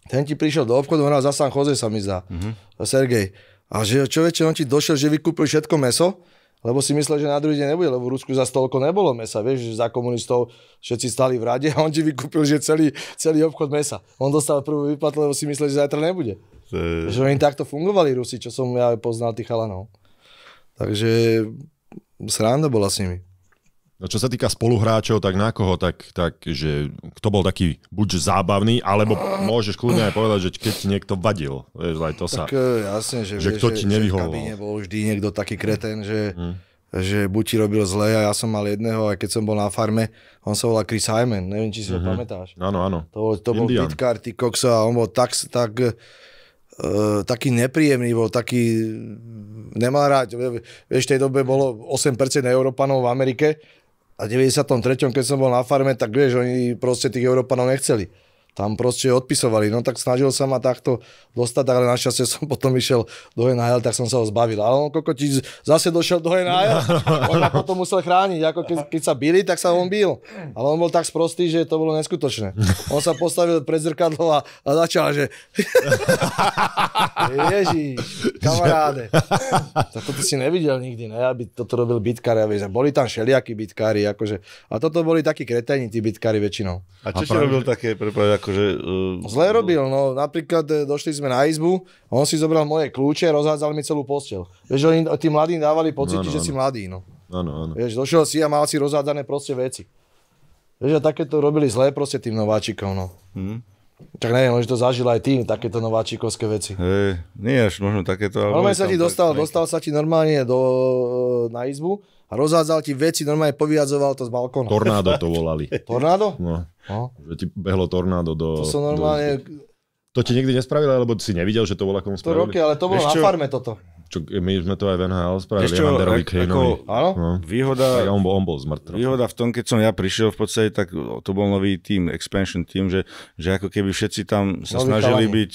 ten ti prišiel do obchodu, on za San Jose sa mi zdá, mm-hmm. Sergej. A že človeče, on ti došiel, že vykúpil všetko meso, lebo si myslel, že na druhý deň nebude, lebo v Rusku za toľko nebolo mesa, vieš, že za komunistov všetci stali v rade a on ti vykúpil, že celý, celý obchod mesa. On dostal prvú výplatu, lebo si myslel, že zajtra nebude. Je... Že oni takto fungovali Rusi, čo som ja poznal tých chalanov. Takže sranda bola s nimi. No čo sa týka spoluhráčov, tak na koho, tak, tak že kto bol taký buď zábavný, alebo môžeš kľudne aj povedať, že keď ti niekto vadil. Vieš, aj to sa, tak e, jasne, že, že kto ti Že v bol vždy niekto taký kreten, že, hmm. že buď ti robil zle a ja som mal jedného, aj keď som bol na farme, on sa volá Chris Hyman, neviem, či si mm-hmm. ho mhm. pamätáš. Áno, áno. To, bol, to bol pitkár, ty koksa, on bol tak, tak Uh, taký nepríjemný, bol taký, nemal rád, vieš, v tej dobe bolo 8% Európanov v Amerike a 93. keď som bol na farme, tak vieš, oni proste tých Európanov nechceli tam proste odpisovali. No tak snažil sa ma takto dostať, ale našťastie som potom išiel do NHL, tak som sa ho zbavil. Ale on kokotíč zase došiel do NHL, on ma potom musel chrániť. Ako keď, keď sa byli, tak sa on bil. Ale on bol tak sprostý, že to bolo neskutočné. On sa postavil pred zrkadlo a, a začal, že Ježiš, kamaráde. Tak toto si nevidel nikdy, ne? Aby toto robil bitkár. Ja boli tam šeliakí bitkári, akože. A toto boli takí kretení, tí bitkári väčšinou. A čo si robil také, prepáč, akože... Uh, Zle no. robil, no napríklad e, došli sme na izbu, on si zobral moje kľúče, rozhádzal mi celú postel. Vieš, oni tí mladí dávali pocit, no, no, že ano. si no. mladý, no. Áno, áno. No. Vieš, došiel si a mal si rozhádzané proste veci. Vieš, a takéto robili zlé proste tým nováčikom, no. Hmm. Tak neviem, že to zažil aj tým, takéto nováčikovské veci. Hej, nie až možno takéto. Ale, ale sa ti dostal, dostal sa ti normálne do, e, na izbu a rozhádzal ti veci, normálne povyhadzoval to z balkóna. Tornádo to volali. tornádo? No. no. Že ti behlo tornádo do... To som normálne... Do... To ti nikdy nespravil, alebo si nevidel, že to volá komu spravili? To roky, ale to bolo na farme toto. Čo, my sme to aj v NHL spravili, Ešte, Kejnovi. Ako, áno, no. výhoda, tak on, bol, on bol zmrt. Výhoda v tom, keď som ja prišiel v podstate, tak to bol nový tým, expansion tým, že, že ako keby všetci tam sa Novi snažili kalani. byť,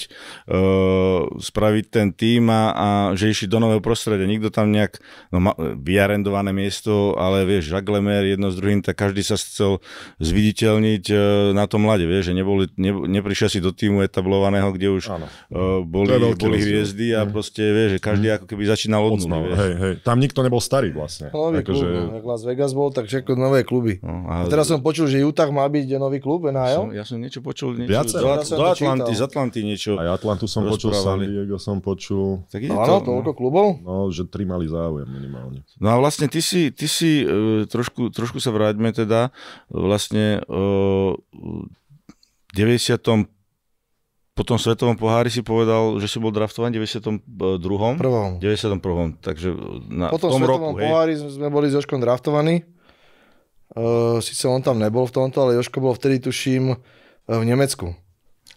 uh, spraviť ten tým a, a že išli do nového prostredia. Nikto tam nejak, no ma, vyarendované miesto, ale vieš, Žaglemer jedno s druhým, tak každý sa chcel zviditeľniť uh, na tom mlade, vieš, že neboli, ne, neprišiel si do týmu etablovaného, kde už uh, boli, boli hviezdy a mm. proste vieš, že každý mm. ako ako keby začínal od nuly. Hej, hej. Tam nikto nebol starý vlastne. Nový akože... klub, no, Las Vegas bol, tak všetko nové kluby. No, a... a teraz som počul, že Utah má byť nový klub NHL. Som, ja som niečo počul. Niečo, Viac, do, ja do Atlanty, z Atlanty niečo Aj Atlantu som počul, San Diego som počul. Tak ide Áno, to, toľko no. klubov? No, že tri mali záujem minimálne. No a vlastne ty si, ty si uh, trošku, trošku sa vráťme teda, e, vlastne uh, e, 90 po tom svetovom pohári si povedal, že si bol draftovaný v 92. Eh, prvom. 91. Takže eh, na, po tom, v tom svetovom roku, pohári hej. sme boli s Joškom draftovaní. Uh, eh, Sice on tam nebol v tomto, ale Joško bol vtedy, tuším, v Nemecku.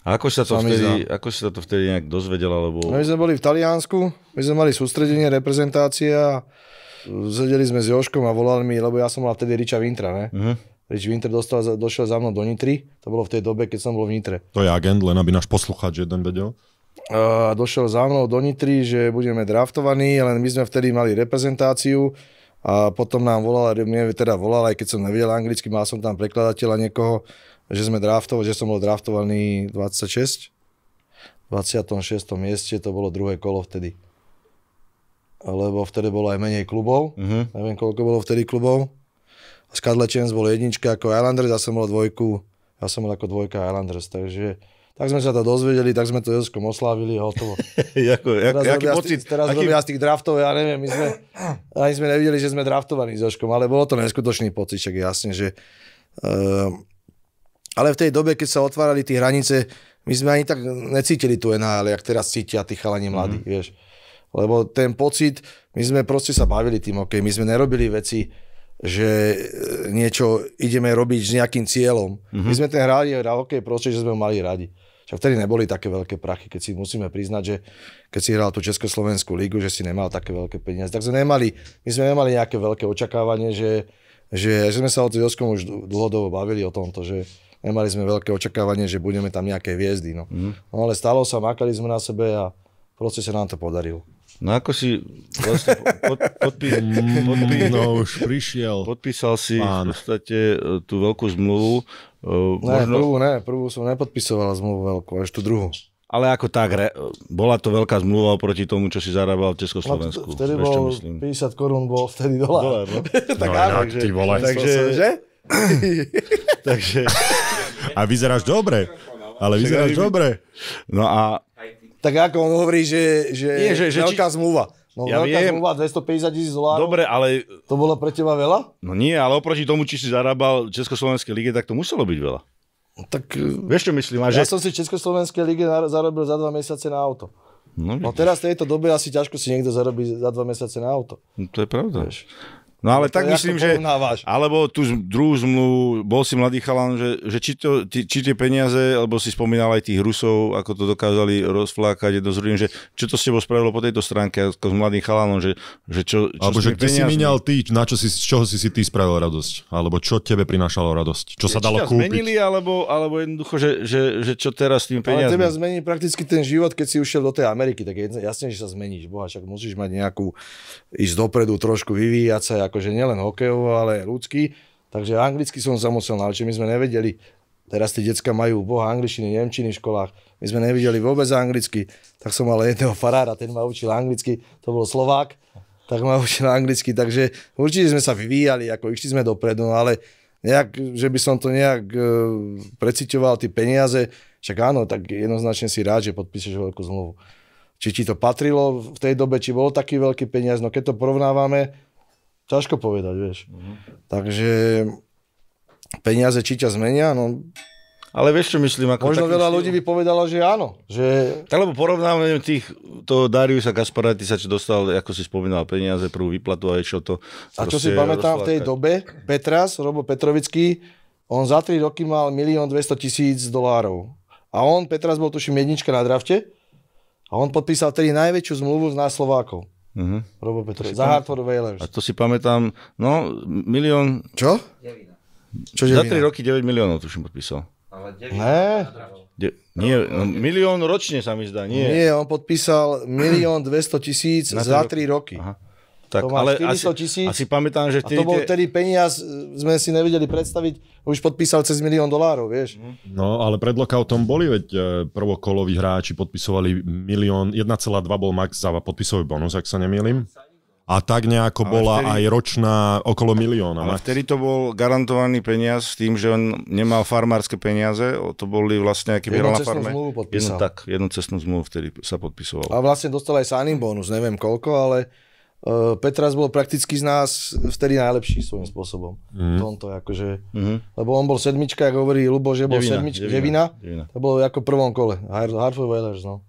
A ako sa, to vtedy, ako sa to vtedy nejak dozvedel? Alebo... No my sme boli v Taliansku, my sme mali sústredenie, reprezentácia, sedeli sme s Joškom a volali mi, lebo ja som mal vtedy Riča Vintra, ne? Uh-huh Rich Winter dostal, došiel za mnou do Nitry, to bolo v tej dobe, keď som bol v Nitre. To je agent, len aby náš posluchač jeden vedel. Uh, došiel za mnou do Nitry, že budeme draftovaní, len my sme vtedy mali reprezentáciu a potom nám volal, mne teda volal, aj keď som nevedel anglicky, mal som tam prekladateľa niekoho, že sme draftov, že som bol draftovaný 26, 26. mieste, to bolo druhé kolo vtedy. Lebo vtedy bolo aj menej klubov, uh-huh. neviem koľko bolo vtedy klubov, Skadle Chance bol jednička ako Islanders, ja som bol dvojku, ja som bol ako dvojka Islanders, takže tak sme sa to dozvedeli, tak sme to Jozskom oslávili a hotovo. jako, jak, teraz jaký pocit? Z, teraz aký... z tých draftov, ja neviem, my sme, ani sme nevideli, že sme draftovaní s Jožkom, ale bolo to neskutočný pocit, však jasne, že... Uh, ale v tej dobe, keď sa otvárali tie hranice, my sme ani tak necítili tu NHL, jak teraz cítia tí chalani mhm. mladí, mm. vieš. Lebo ten pocit, my sme proste sa bavili tým, okay, my sme nerobili veci, že e, niečo ideme robiť s nejakým cieľom. Mm-hmm. My sme ten hráli na hokej proste, že sme ho mali radi. Však vtedy neboli také veľké prachy, keď si musíme priznať, že keď si hral tú Československú lígu, že si nemal také veľké peniaze. Tak sme nemali, my sme nemali nejaké veľké očakávanie, že, že, že sme sa o Joskom už dlhodobo bavili o tomto, že nemali sme veľké očakávanie, že budeme tam nejaké hviezdy. No, mm. no ale stalo sa, makali sme na sebe a proste sa nám to podarilo. No ako si vlastne pod, podpí, mm, podpí, no, už prišiel. podpísal si Pán. v podstate e, tú veľkú zmluvu. E, ne, možno... prvú ne, prvú som nepodpisoval zmluvu veľkú, až tú druhú. Ale ako tak, re, bola to veľká zmluva oproti tomu, čo si zarábal v Československu. No, vtedy bol myslím. 50 korún, bol vtedy dolar. dolar no? no tak no, áno, že, ty vole. Takže, že? takže... A vyzeráš dobre. Ale vyzeráš dobre. No a tak ako on hovorí, že, že, Nie, že, že veľká či... zmluva. No ja veľká viem. zmluva, 250 tisíc dolárov. Dobre, ale... To bolo pre teba veľa? No nie, ale oproti tomu, či si zarábal v Československej lige, tak to muselo byť veľa. No, tak... E, Vieš, čo myslím? Ja že... som si v Československej lige zarobil za dva mesiace na auto. No, no teraz v tejto dobe asi ťažko si niekto zarobí za dva mesiace na auto. No, to je pravda. Vieš. No ale to tak myslím, že... Alebo tú druhú zmluvu, bol si mladý chalan, že, že či, to, ty, či tie peniaze, alebo si spomínal aj tých Rusov, ako to dokázali rozflákať jedno z druhým, že čo to s tebou spravilo po tejto stránke ako s mladým chalanom, že, že čo, čo Alebo že kde si minial ty, na čo si, z čoho si si ty spravil radosť? Alebo čo tebe prinášalo radosť? Čo sa dalo kúpiť? Zmenili, alebo, alebo jednoducho, že, že, že čo teraz s tým peniazmi? Ale teba zmení prakticky ten život, keď si ušiel do tej Ameriky, tak je jasne, že sa zmeníš. Boha, však musíš mať nejakú, ísť dopredu trošku, vyvíjať sa, akože nielen hokejovo, ale aj ľudský. Takže anglicky som sa musel naučiť, my sme nevedeli, teraz tie decka majú boha angličtiny, nemčiny v školách, my sme nevideli vôbec anglicky, tak som mal jedného farára, ten ma učil anglicky, to bol Slovák, tak ma učil anglicky, takže určite sme sa vyvíjali, ako išli sme dopredu, no ale nejak, že by som to nejak e, preciťoval, tie peniaze, však áno, tak jednoznačne si rád, že podpíšeš veľkú zmluvu. Či ti to patrilo v tej dobe, či bol taký veľký peniaz, no keď to porovnávame, ťažko povedať, vieš. Mm-hmm. Takže peniaze či ťa zmenia, no... Ale vieš, čo myslím? Ako Možno veľa štýl. ľudí by povedalo, že áno. Že... Tak lebo porovnávaním tých, to Dariusa Kasparati sa čo dostal, ako si spomínal, peniaze, prvú výplatu a čo to... A čo si pamätám v tej dobe, Petras, Robo Petrovický, on za 3 roky mal 1 200 000 dolárov. A on, Petras bol tuším jednička na drafte, a on podpísal tedy najväčšiu zmluvu z nás Slovákov. Uh-huh. Robo Petrovič. Za Hartford Whalers. A to si pamätám, no, milión... Čo? Čo Za 3 roky 9 miliónov, tuším, podpísal. Ale 9 De, nie, no, milión ročne sa mi zdá, nie. Nie, on podpísal milión 200 tisíc za 3 roky. Aha. Tak, to mám ale 400 asi, tisíc. Asi pamätám, že tie, a to bol tedy peniaz, sme si nevedeli predstaviť, už podpísal cez milión dolárov, vieš. Mhm. No, ale pred lockoutom boli, veď e, prvokoloví hráči podpisovali milión, 1,2 bol max za podpisový bonus, ak sa nemýlim. A tak nejako ale bola vtedy, aj ročná okolo milióna. Ale max. vtedy to bol garantovaný peniaz tým, že on nemal farmárske peniaze, to boli vlastne aký jednu na farme. Zmluvu podpísal. jednu, tak, jednu cestnú zmluvu vtedy sa podpisoval. A vlastne dostal aj signing bonus, neviem koľko, ale Eh, Petras bol prakticky z nás vtedy najlepší svojím spôsobom. Mm-hmm. Tomto akože, mm-hmm. lebo on bol sedmička, ako hovorí Lubo, že bol devina, sedmička, devina, devina. To bolo ako v prvom kole, Hartford Whalers, no.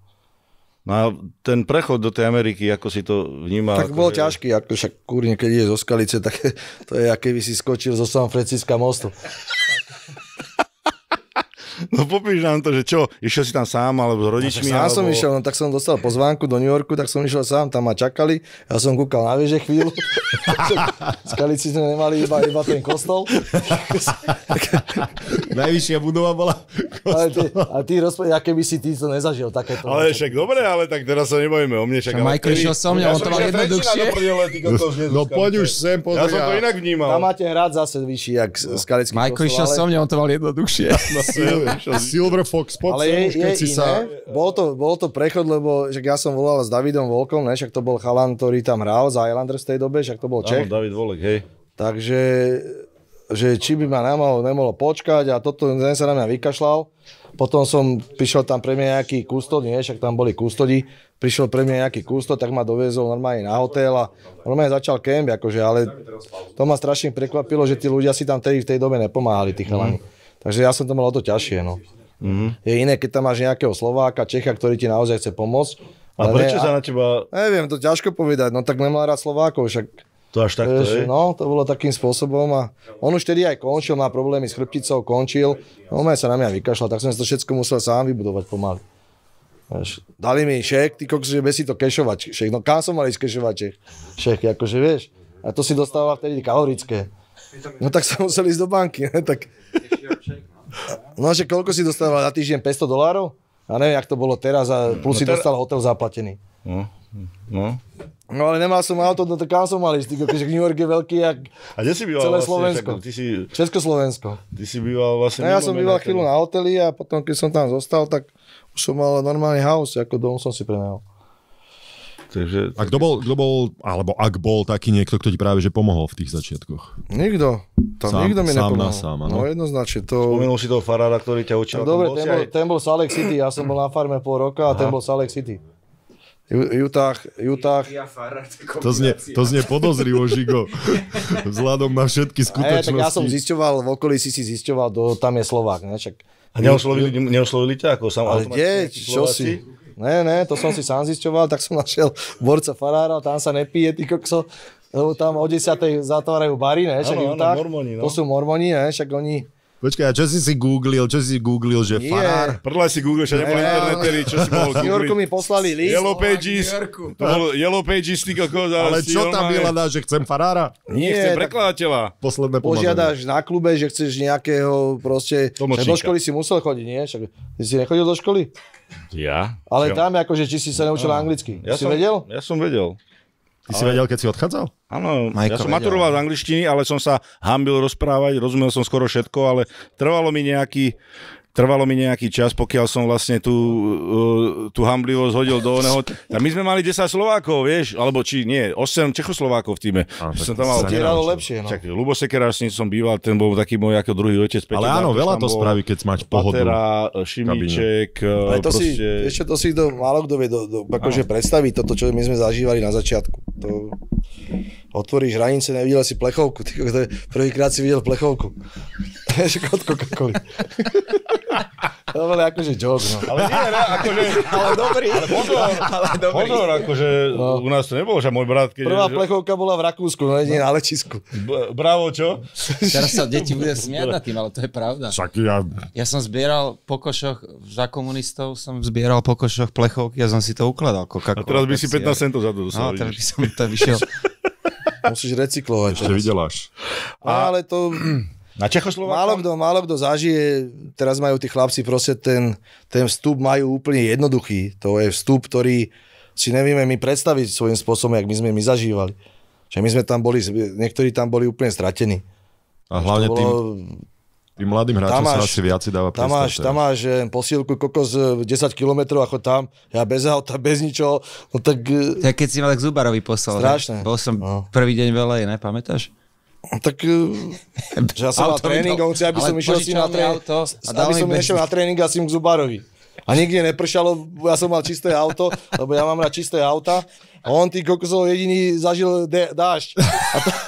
No a ten prechod do tej Ameriky, ako si to vnímal? Tak bol že... Akože- ťažký, ako však kurne, keď ide zo Skalice, tak to je, aké by si skočil zo San Francisca mostu. No popíš nám to, že čo, išiel si tam sám alebo s no, rodičmi? No, ja alebo... som išiel, no tak som dostal pozvánku do New Yorku, tak som išiel sám, tam ma čakali. Ja som kúkal na vieže chvíľu. Skalici sme nemali iba, iba ten kostol. Najvyššia budova bola kostol. Ale ty, a ty rozpovedal, aké by si ty to nezažil takéto. Ale však dobre, ale tak teraz sa nebojíme o mne. Však, ale Michael išiel so mňa, on to mal jednoduchšie. No poď už sem, Ja som to inak vnímal. Tam máte hrať zase vyšší, jak Skalický Michael išiel so mňa, on to mal jednoduchšie vieš, Silver Fox pod Ale je, je iné. Sa... Bol, to, bol to prechod, lebo že ja som volal s Davidom Volkom, ne, však to bol chalan, ktorý tam hral za Islanders v tej dobe, však to bol Čech. Áno, David Volek, hej. Takže že či by ma nemalo, nemalo počkať a toto ten sa na mňa vykašľal. Potom som, prišiel tam pre mňa nejaký kustod, nie, však tam boli kustodi, prišiel pre mňa nejaký kustod, tak ma doviezol normálne na hotel a normálne začal kemp, akože, ale to ma strašne prekvapilo, že tí ľudia si tam tedy v tej dobe nepomáhali, tí chalani. Mm. Takže ja som to mal o to ťažšie. No. Mm-hmm. Je iné, keď tam máš nejakého Slováka, Čecha, ktorý ti naozaj chce pomôcť. A prečo ne, sa na teba... Neviem, to ťažko povedať, no tak nemal rád Slovákov, však... To až takto, vieš, No, to bolo takým spôsobom a on už tedy aj končil, má problémy s chrbticou, končil, no on sa na mňa vykašľal, tak som to všetko musel sám vybudovať pomaly. Vieš, dali mi šek, ty kokos, že si to kešovať, šek, no kam som mal ísť kešovať šek, akože vieš, a to si dostával vtedy kalorické. No tak som musel ísť do banky. Ne? Tak... No, že koľko si dostával na týždeň? 500 dolárov? Ja neviem, jak to bolo teraz, a plus no, si ter... dostal hotel zaplatený. No, no. No ale nemal som auto, no to kam som mal ísť? Keďže New York je veľký, jak a kde si býval celé vlastne, Slovensko. Však, no, ty si... Československo. Ty si býval vlastne... No, ja som býval chvíľu na hoteli a potom, keď som tam zostal, tak už som mal normálny house, ako dom som si prenajal. Takže, a kto bol, kto bol, alebo ak bol taký niekto, kto ti práve že pomohol v tých začiatkoch? Nikto. Tam sám, nikto mi sám nepomohol. Na sám, ano? no jednoznačne. To... Spomenul si toho farára, ktorý ťa učil. No, dobre, ten bol, aj... ten bol Salt Lake City, ja som bol na farme pol roka a Aha. ten bol Salt Lake City. Jutách, Jutách. To znie, to znie podozrivo, Žigo. Vzhľadom na všetky skutočnosti. Ja, tak ja som zisťoval, v okolí si si zisťoval, do, tam je Slovák. Ne? Čak... A neoslovili, neoslovili ťa ako sam Ale kde, čo si? Ne, ne, to som si sám zisťoval, tak som našiel borca farára, tam sa nepije, ty kokso. Lebo tam o 10. zatvárajú bary, ne, však ano, ano, mormoni, no. To sú mormoni, ne, však oni Počkaj, a čo si si googlil, čo si googlil, že Nie. farár? Prdla si googlil, že neboli internetery, čo si mohol googliť. Jorku mi poslali list. Yellow Pages, to bol Yellow Pages, ty kokos. Ale čo tam normálne- vyhľadá, že chcem farára? Nie, Nie, chcem prekladateľa. Posledné požiadaš na klube, že chceš nejakého proste... Tlmočníka. do školy si musel chodiť, nie? ty si nechodil do školy? Ja? Ale tam akože, či si sa neučil anglicky. Ja si som, vedel? Ja som vedel. Ty ale... si vedel, keď si odchádzal? Áno, ja som vedel. maturoval z angličtiny, ale som sa hambil rozprávať, rozumel som skoro všetko, ale trvalo mi nejaký trvalo mi nejaký čas, pokiaľ som vlastne tú, eh, tú hamblivosť hodil do oného. Tak my sme mali 10 Slovákov, vieš, alebo či nie, 8 Čechoslovákov v týme. A, som tam mal... Stieralo lepšie, no. Čak, Lubo Sekera, s ním som býval, ten bol taký môj ako druhý otec. Peťa Ale áno, veľa to spraví, keď máš pohodu. Patera, eh, Šimíček, eh, Ale to proste... si, ešte to si do, málo kto vie do, do, akože predstaviť toto, čo my sme zažívali na začiatku. To otvoríš hranice, nevidel si plechovku. Ty, prvýkrát si videl plechovku. Od coca To bol akože joke, no. Ale nie, ne, akože... ale dobrý. Ale pozor, ale dobrý. pozor akože no. u nás to nebolo, že môj brat... Keď Prvá je, plechovka bola v Rakúsku, no nie no. na letisku. B- bravo, čo? Teraz sa deti bude smiať na tým, ale to je pravda. ja... ja som zbieral po košoch, za komunistov som zbieral po košoch plechovky a som si to ukladal. coca A teraz by si 15 centov za to dosal. No, teraz by som to vyšiel Musíš recyklovať. Ešte vydeláš. Ale to... Na Čechoslovácku? Málo kto, málo kdo zažije, teraz majú tí chlapci proste ten, ten vstup majú úplne jednoduchý. To je vstup, ktorý si nevieme my predstaviť svojím spôsobom, jak my sme my zažívali. Že my sme tam boli, niektorí tam boli úplne stratení. A hlavne tým, tým mladým hráčom sa asi viac dáva Tam máš, tam máš eh, posielku kokos 10 eh, km ako tam, ja bez auta, bez ničoho, no tak... Ja eh, keď si ma tak Zubarovi poslal, Strašné. Bol som no. prvý deň veľa, ne, nepamätáš? No tak, že ja som na tréning, on chce, aby som išiel si na tréning, aby som išiel na tréning a si k Zubarovi. A nikde nepršalo, ja som mal čisté auto, lebo ja mám rád čisté auta a on, ty kokosov, jediný zažil de- dážď. to...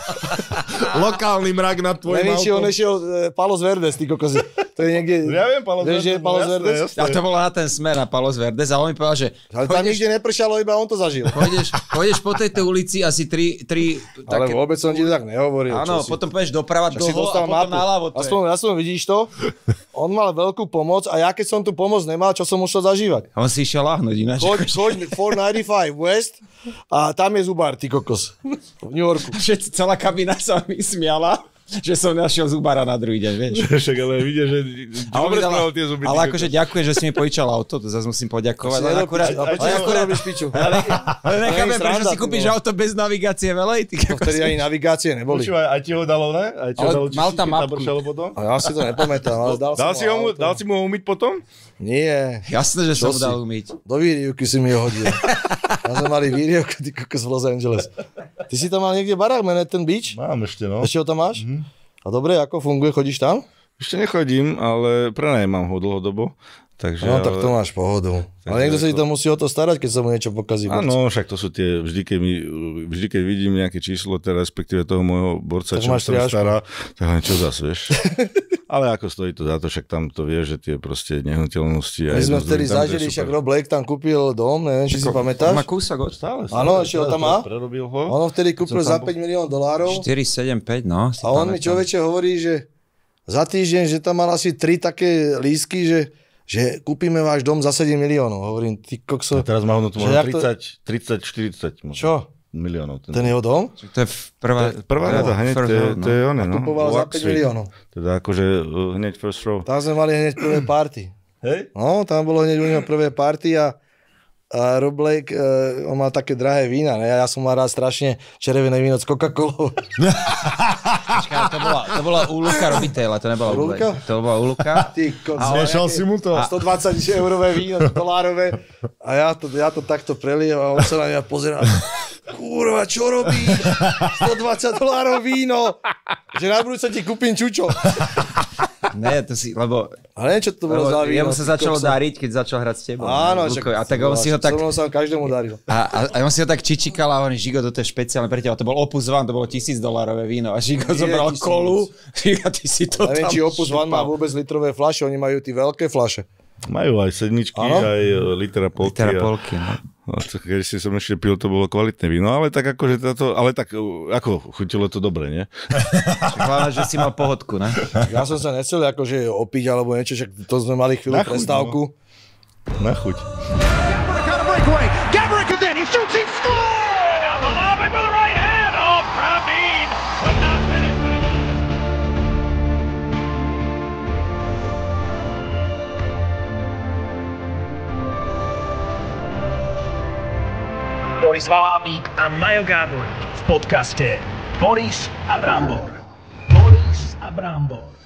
Lokálny mrak na nad tvojim Najväčšie on nešiel e, Palos Verdes, ty kokosy. To je niekde... Ja viem, Palos Verdes. Že je no, Palos jasné, Verdes? Jasné. A to bolo na ten smer na Palos Verdes a on mi povedal, že... Ale tam nikde nepršalo, iba on to zažil. Pôjdeš, pôjdeš po tejto ulici asi tri... tri také... Ale vôbec som ti tak nehovoril. Áno, potom pôjdeš doprava dlho a potom mapu. naľavo. Aspoň, aspoň vidíš to. On mal veľkú pomoc a ja keď som tú pomoc nemal, čo som musel zažívať? On si išiel láhnuť ináč. Choď, akože. choď 495 West a tam je zubár, ty kokos. V New Yorku. Všetci, celá kabina sa mi smiala. že som našiel zubára na druhý deň, vieš. Však ale vidia, že a dobre dala, tie zuby. Ale akože ďakujem, že si mi požičal auto, to zase musím poďakovať. Ale akurát, ale akurát, ale, ale necháme, prečo si kúpiš auto bez navigácie velej. Ty, to vtedy ani navigácie neboli. Počúvaj, aj ti ho dalo, ne? Aj ti ho dalo mal tam mapku. A ja si to nepamätám, ale dal, dal si ho, dal si mu ho umyť potom? Nie. Jasné, že som ho dal umyť. Do výrivky si mi ho hodil. Ja sme mali výrivku, ty kokos v Los Angeles. Ty si tam mal niekde barák, mene ten beach? Mám ešte, no. Ešte ho tam máš? Mm-hmm. A dobre, ako funguje? Chodíš tam? Ešte nechodím, ale prenajímam ho dlhodobo Takže, no tak to máš pohodu. Takže, ale niekto sa ti to musí o to starať, keď sa mu niečo pokazí. Áno, však to sú tie, vždy keď, mi, vždy keď vidím nejaké číslo, teda respektíve toho môjho borca, tak čo máš sa stará, tak len čo zase, vieš. ale ako stojí to za to, však tam to vie, že tie proste nehnuteľnosti. My sme vtedy zažili, však Rob Blake tam kúpil dom, neviem, či si pamätáš. Má kúsok od stále. Áno, ešte ho tam má. Prerobil ho. Ono vtedy kúpil za 5 miliónov dolárov. 5, no. A on mi väčšie hovorí, že za týždeň, že tam mal asi tri také lísky, že že kúpime váš dom za 7 miliónov. Hovorím, ty kokso... A teraz má hodnotu možno 30, to... 30, 40. Možno. Čo? miliónov. Ten, ten jeho dom? To je prvá, to je prvá rada, hneď, first to, je, to je ono. No. A kupoval no. za 5 miliónov. Teda akože uh, hneď first row. Tam sme mali hneď prvé party. Hej? No, tam bolo hneď u neho prvé party a a Rob Blake, uh, on má také drahé vína, ne? ja som mal rád strašne červené víno z coca colou to, bola, to bola úluka Robitaila, to nebola úluka. To bola úluka. Ty Zmiešal si mu to. 120 eurové víno, dolárové. A ja to, ja to takto prelieval, a on sa na mňa pozeral kurva, čo robí? 120 dolárov víno. Že na budúce ti kúpim čučo. Ne, to si, lebo... Ale čo to bolo za víno? Jemu sa začalo dariť, keď začal hrať s tebou. Áno, však, a tak on si ho tak... sa každému daril. A, a, a, on si ho tak čičikal a on Žigo, to je špeciálne pre teba. To bol Opus One, to bolo tisíc dolárové víno. A Žigo Nie, zobral kolu, Žigo, ty si to Neviem, tam či Opus One má vôbec litrové flaše, oni majú tie veľké flaše. Majú aj sedničky, ano? aj e, litra polky. Litra polky, no. No, Keď si som ešte pil, to bolo kvalitné víno, ale tak ako, že táto, ale tak uh, ako, chutilo to dobre, nie? Hlavne, že si mal pohodku, ne? Ja som sa nechcel akože opiť alebo niečo, že to sme mali chvíľu na chuť, prestávku. No. Na chuť. Boris Valábík a Majo Gábor v podcaste Boris a Brambor. Boris a Brambor.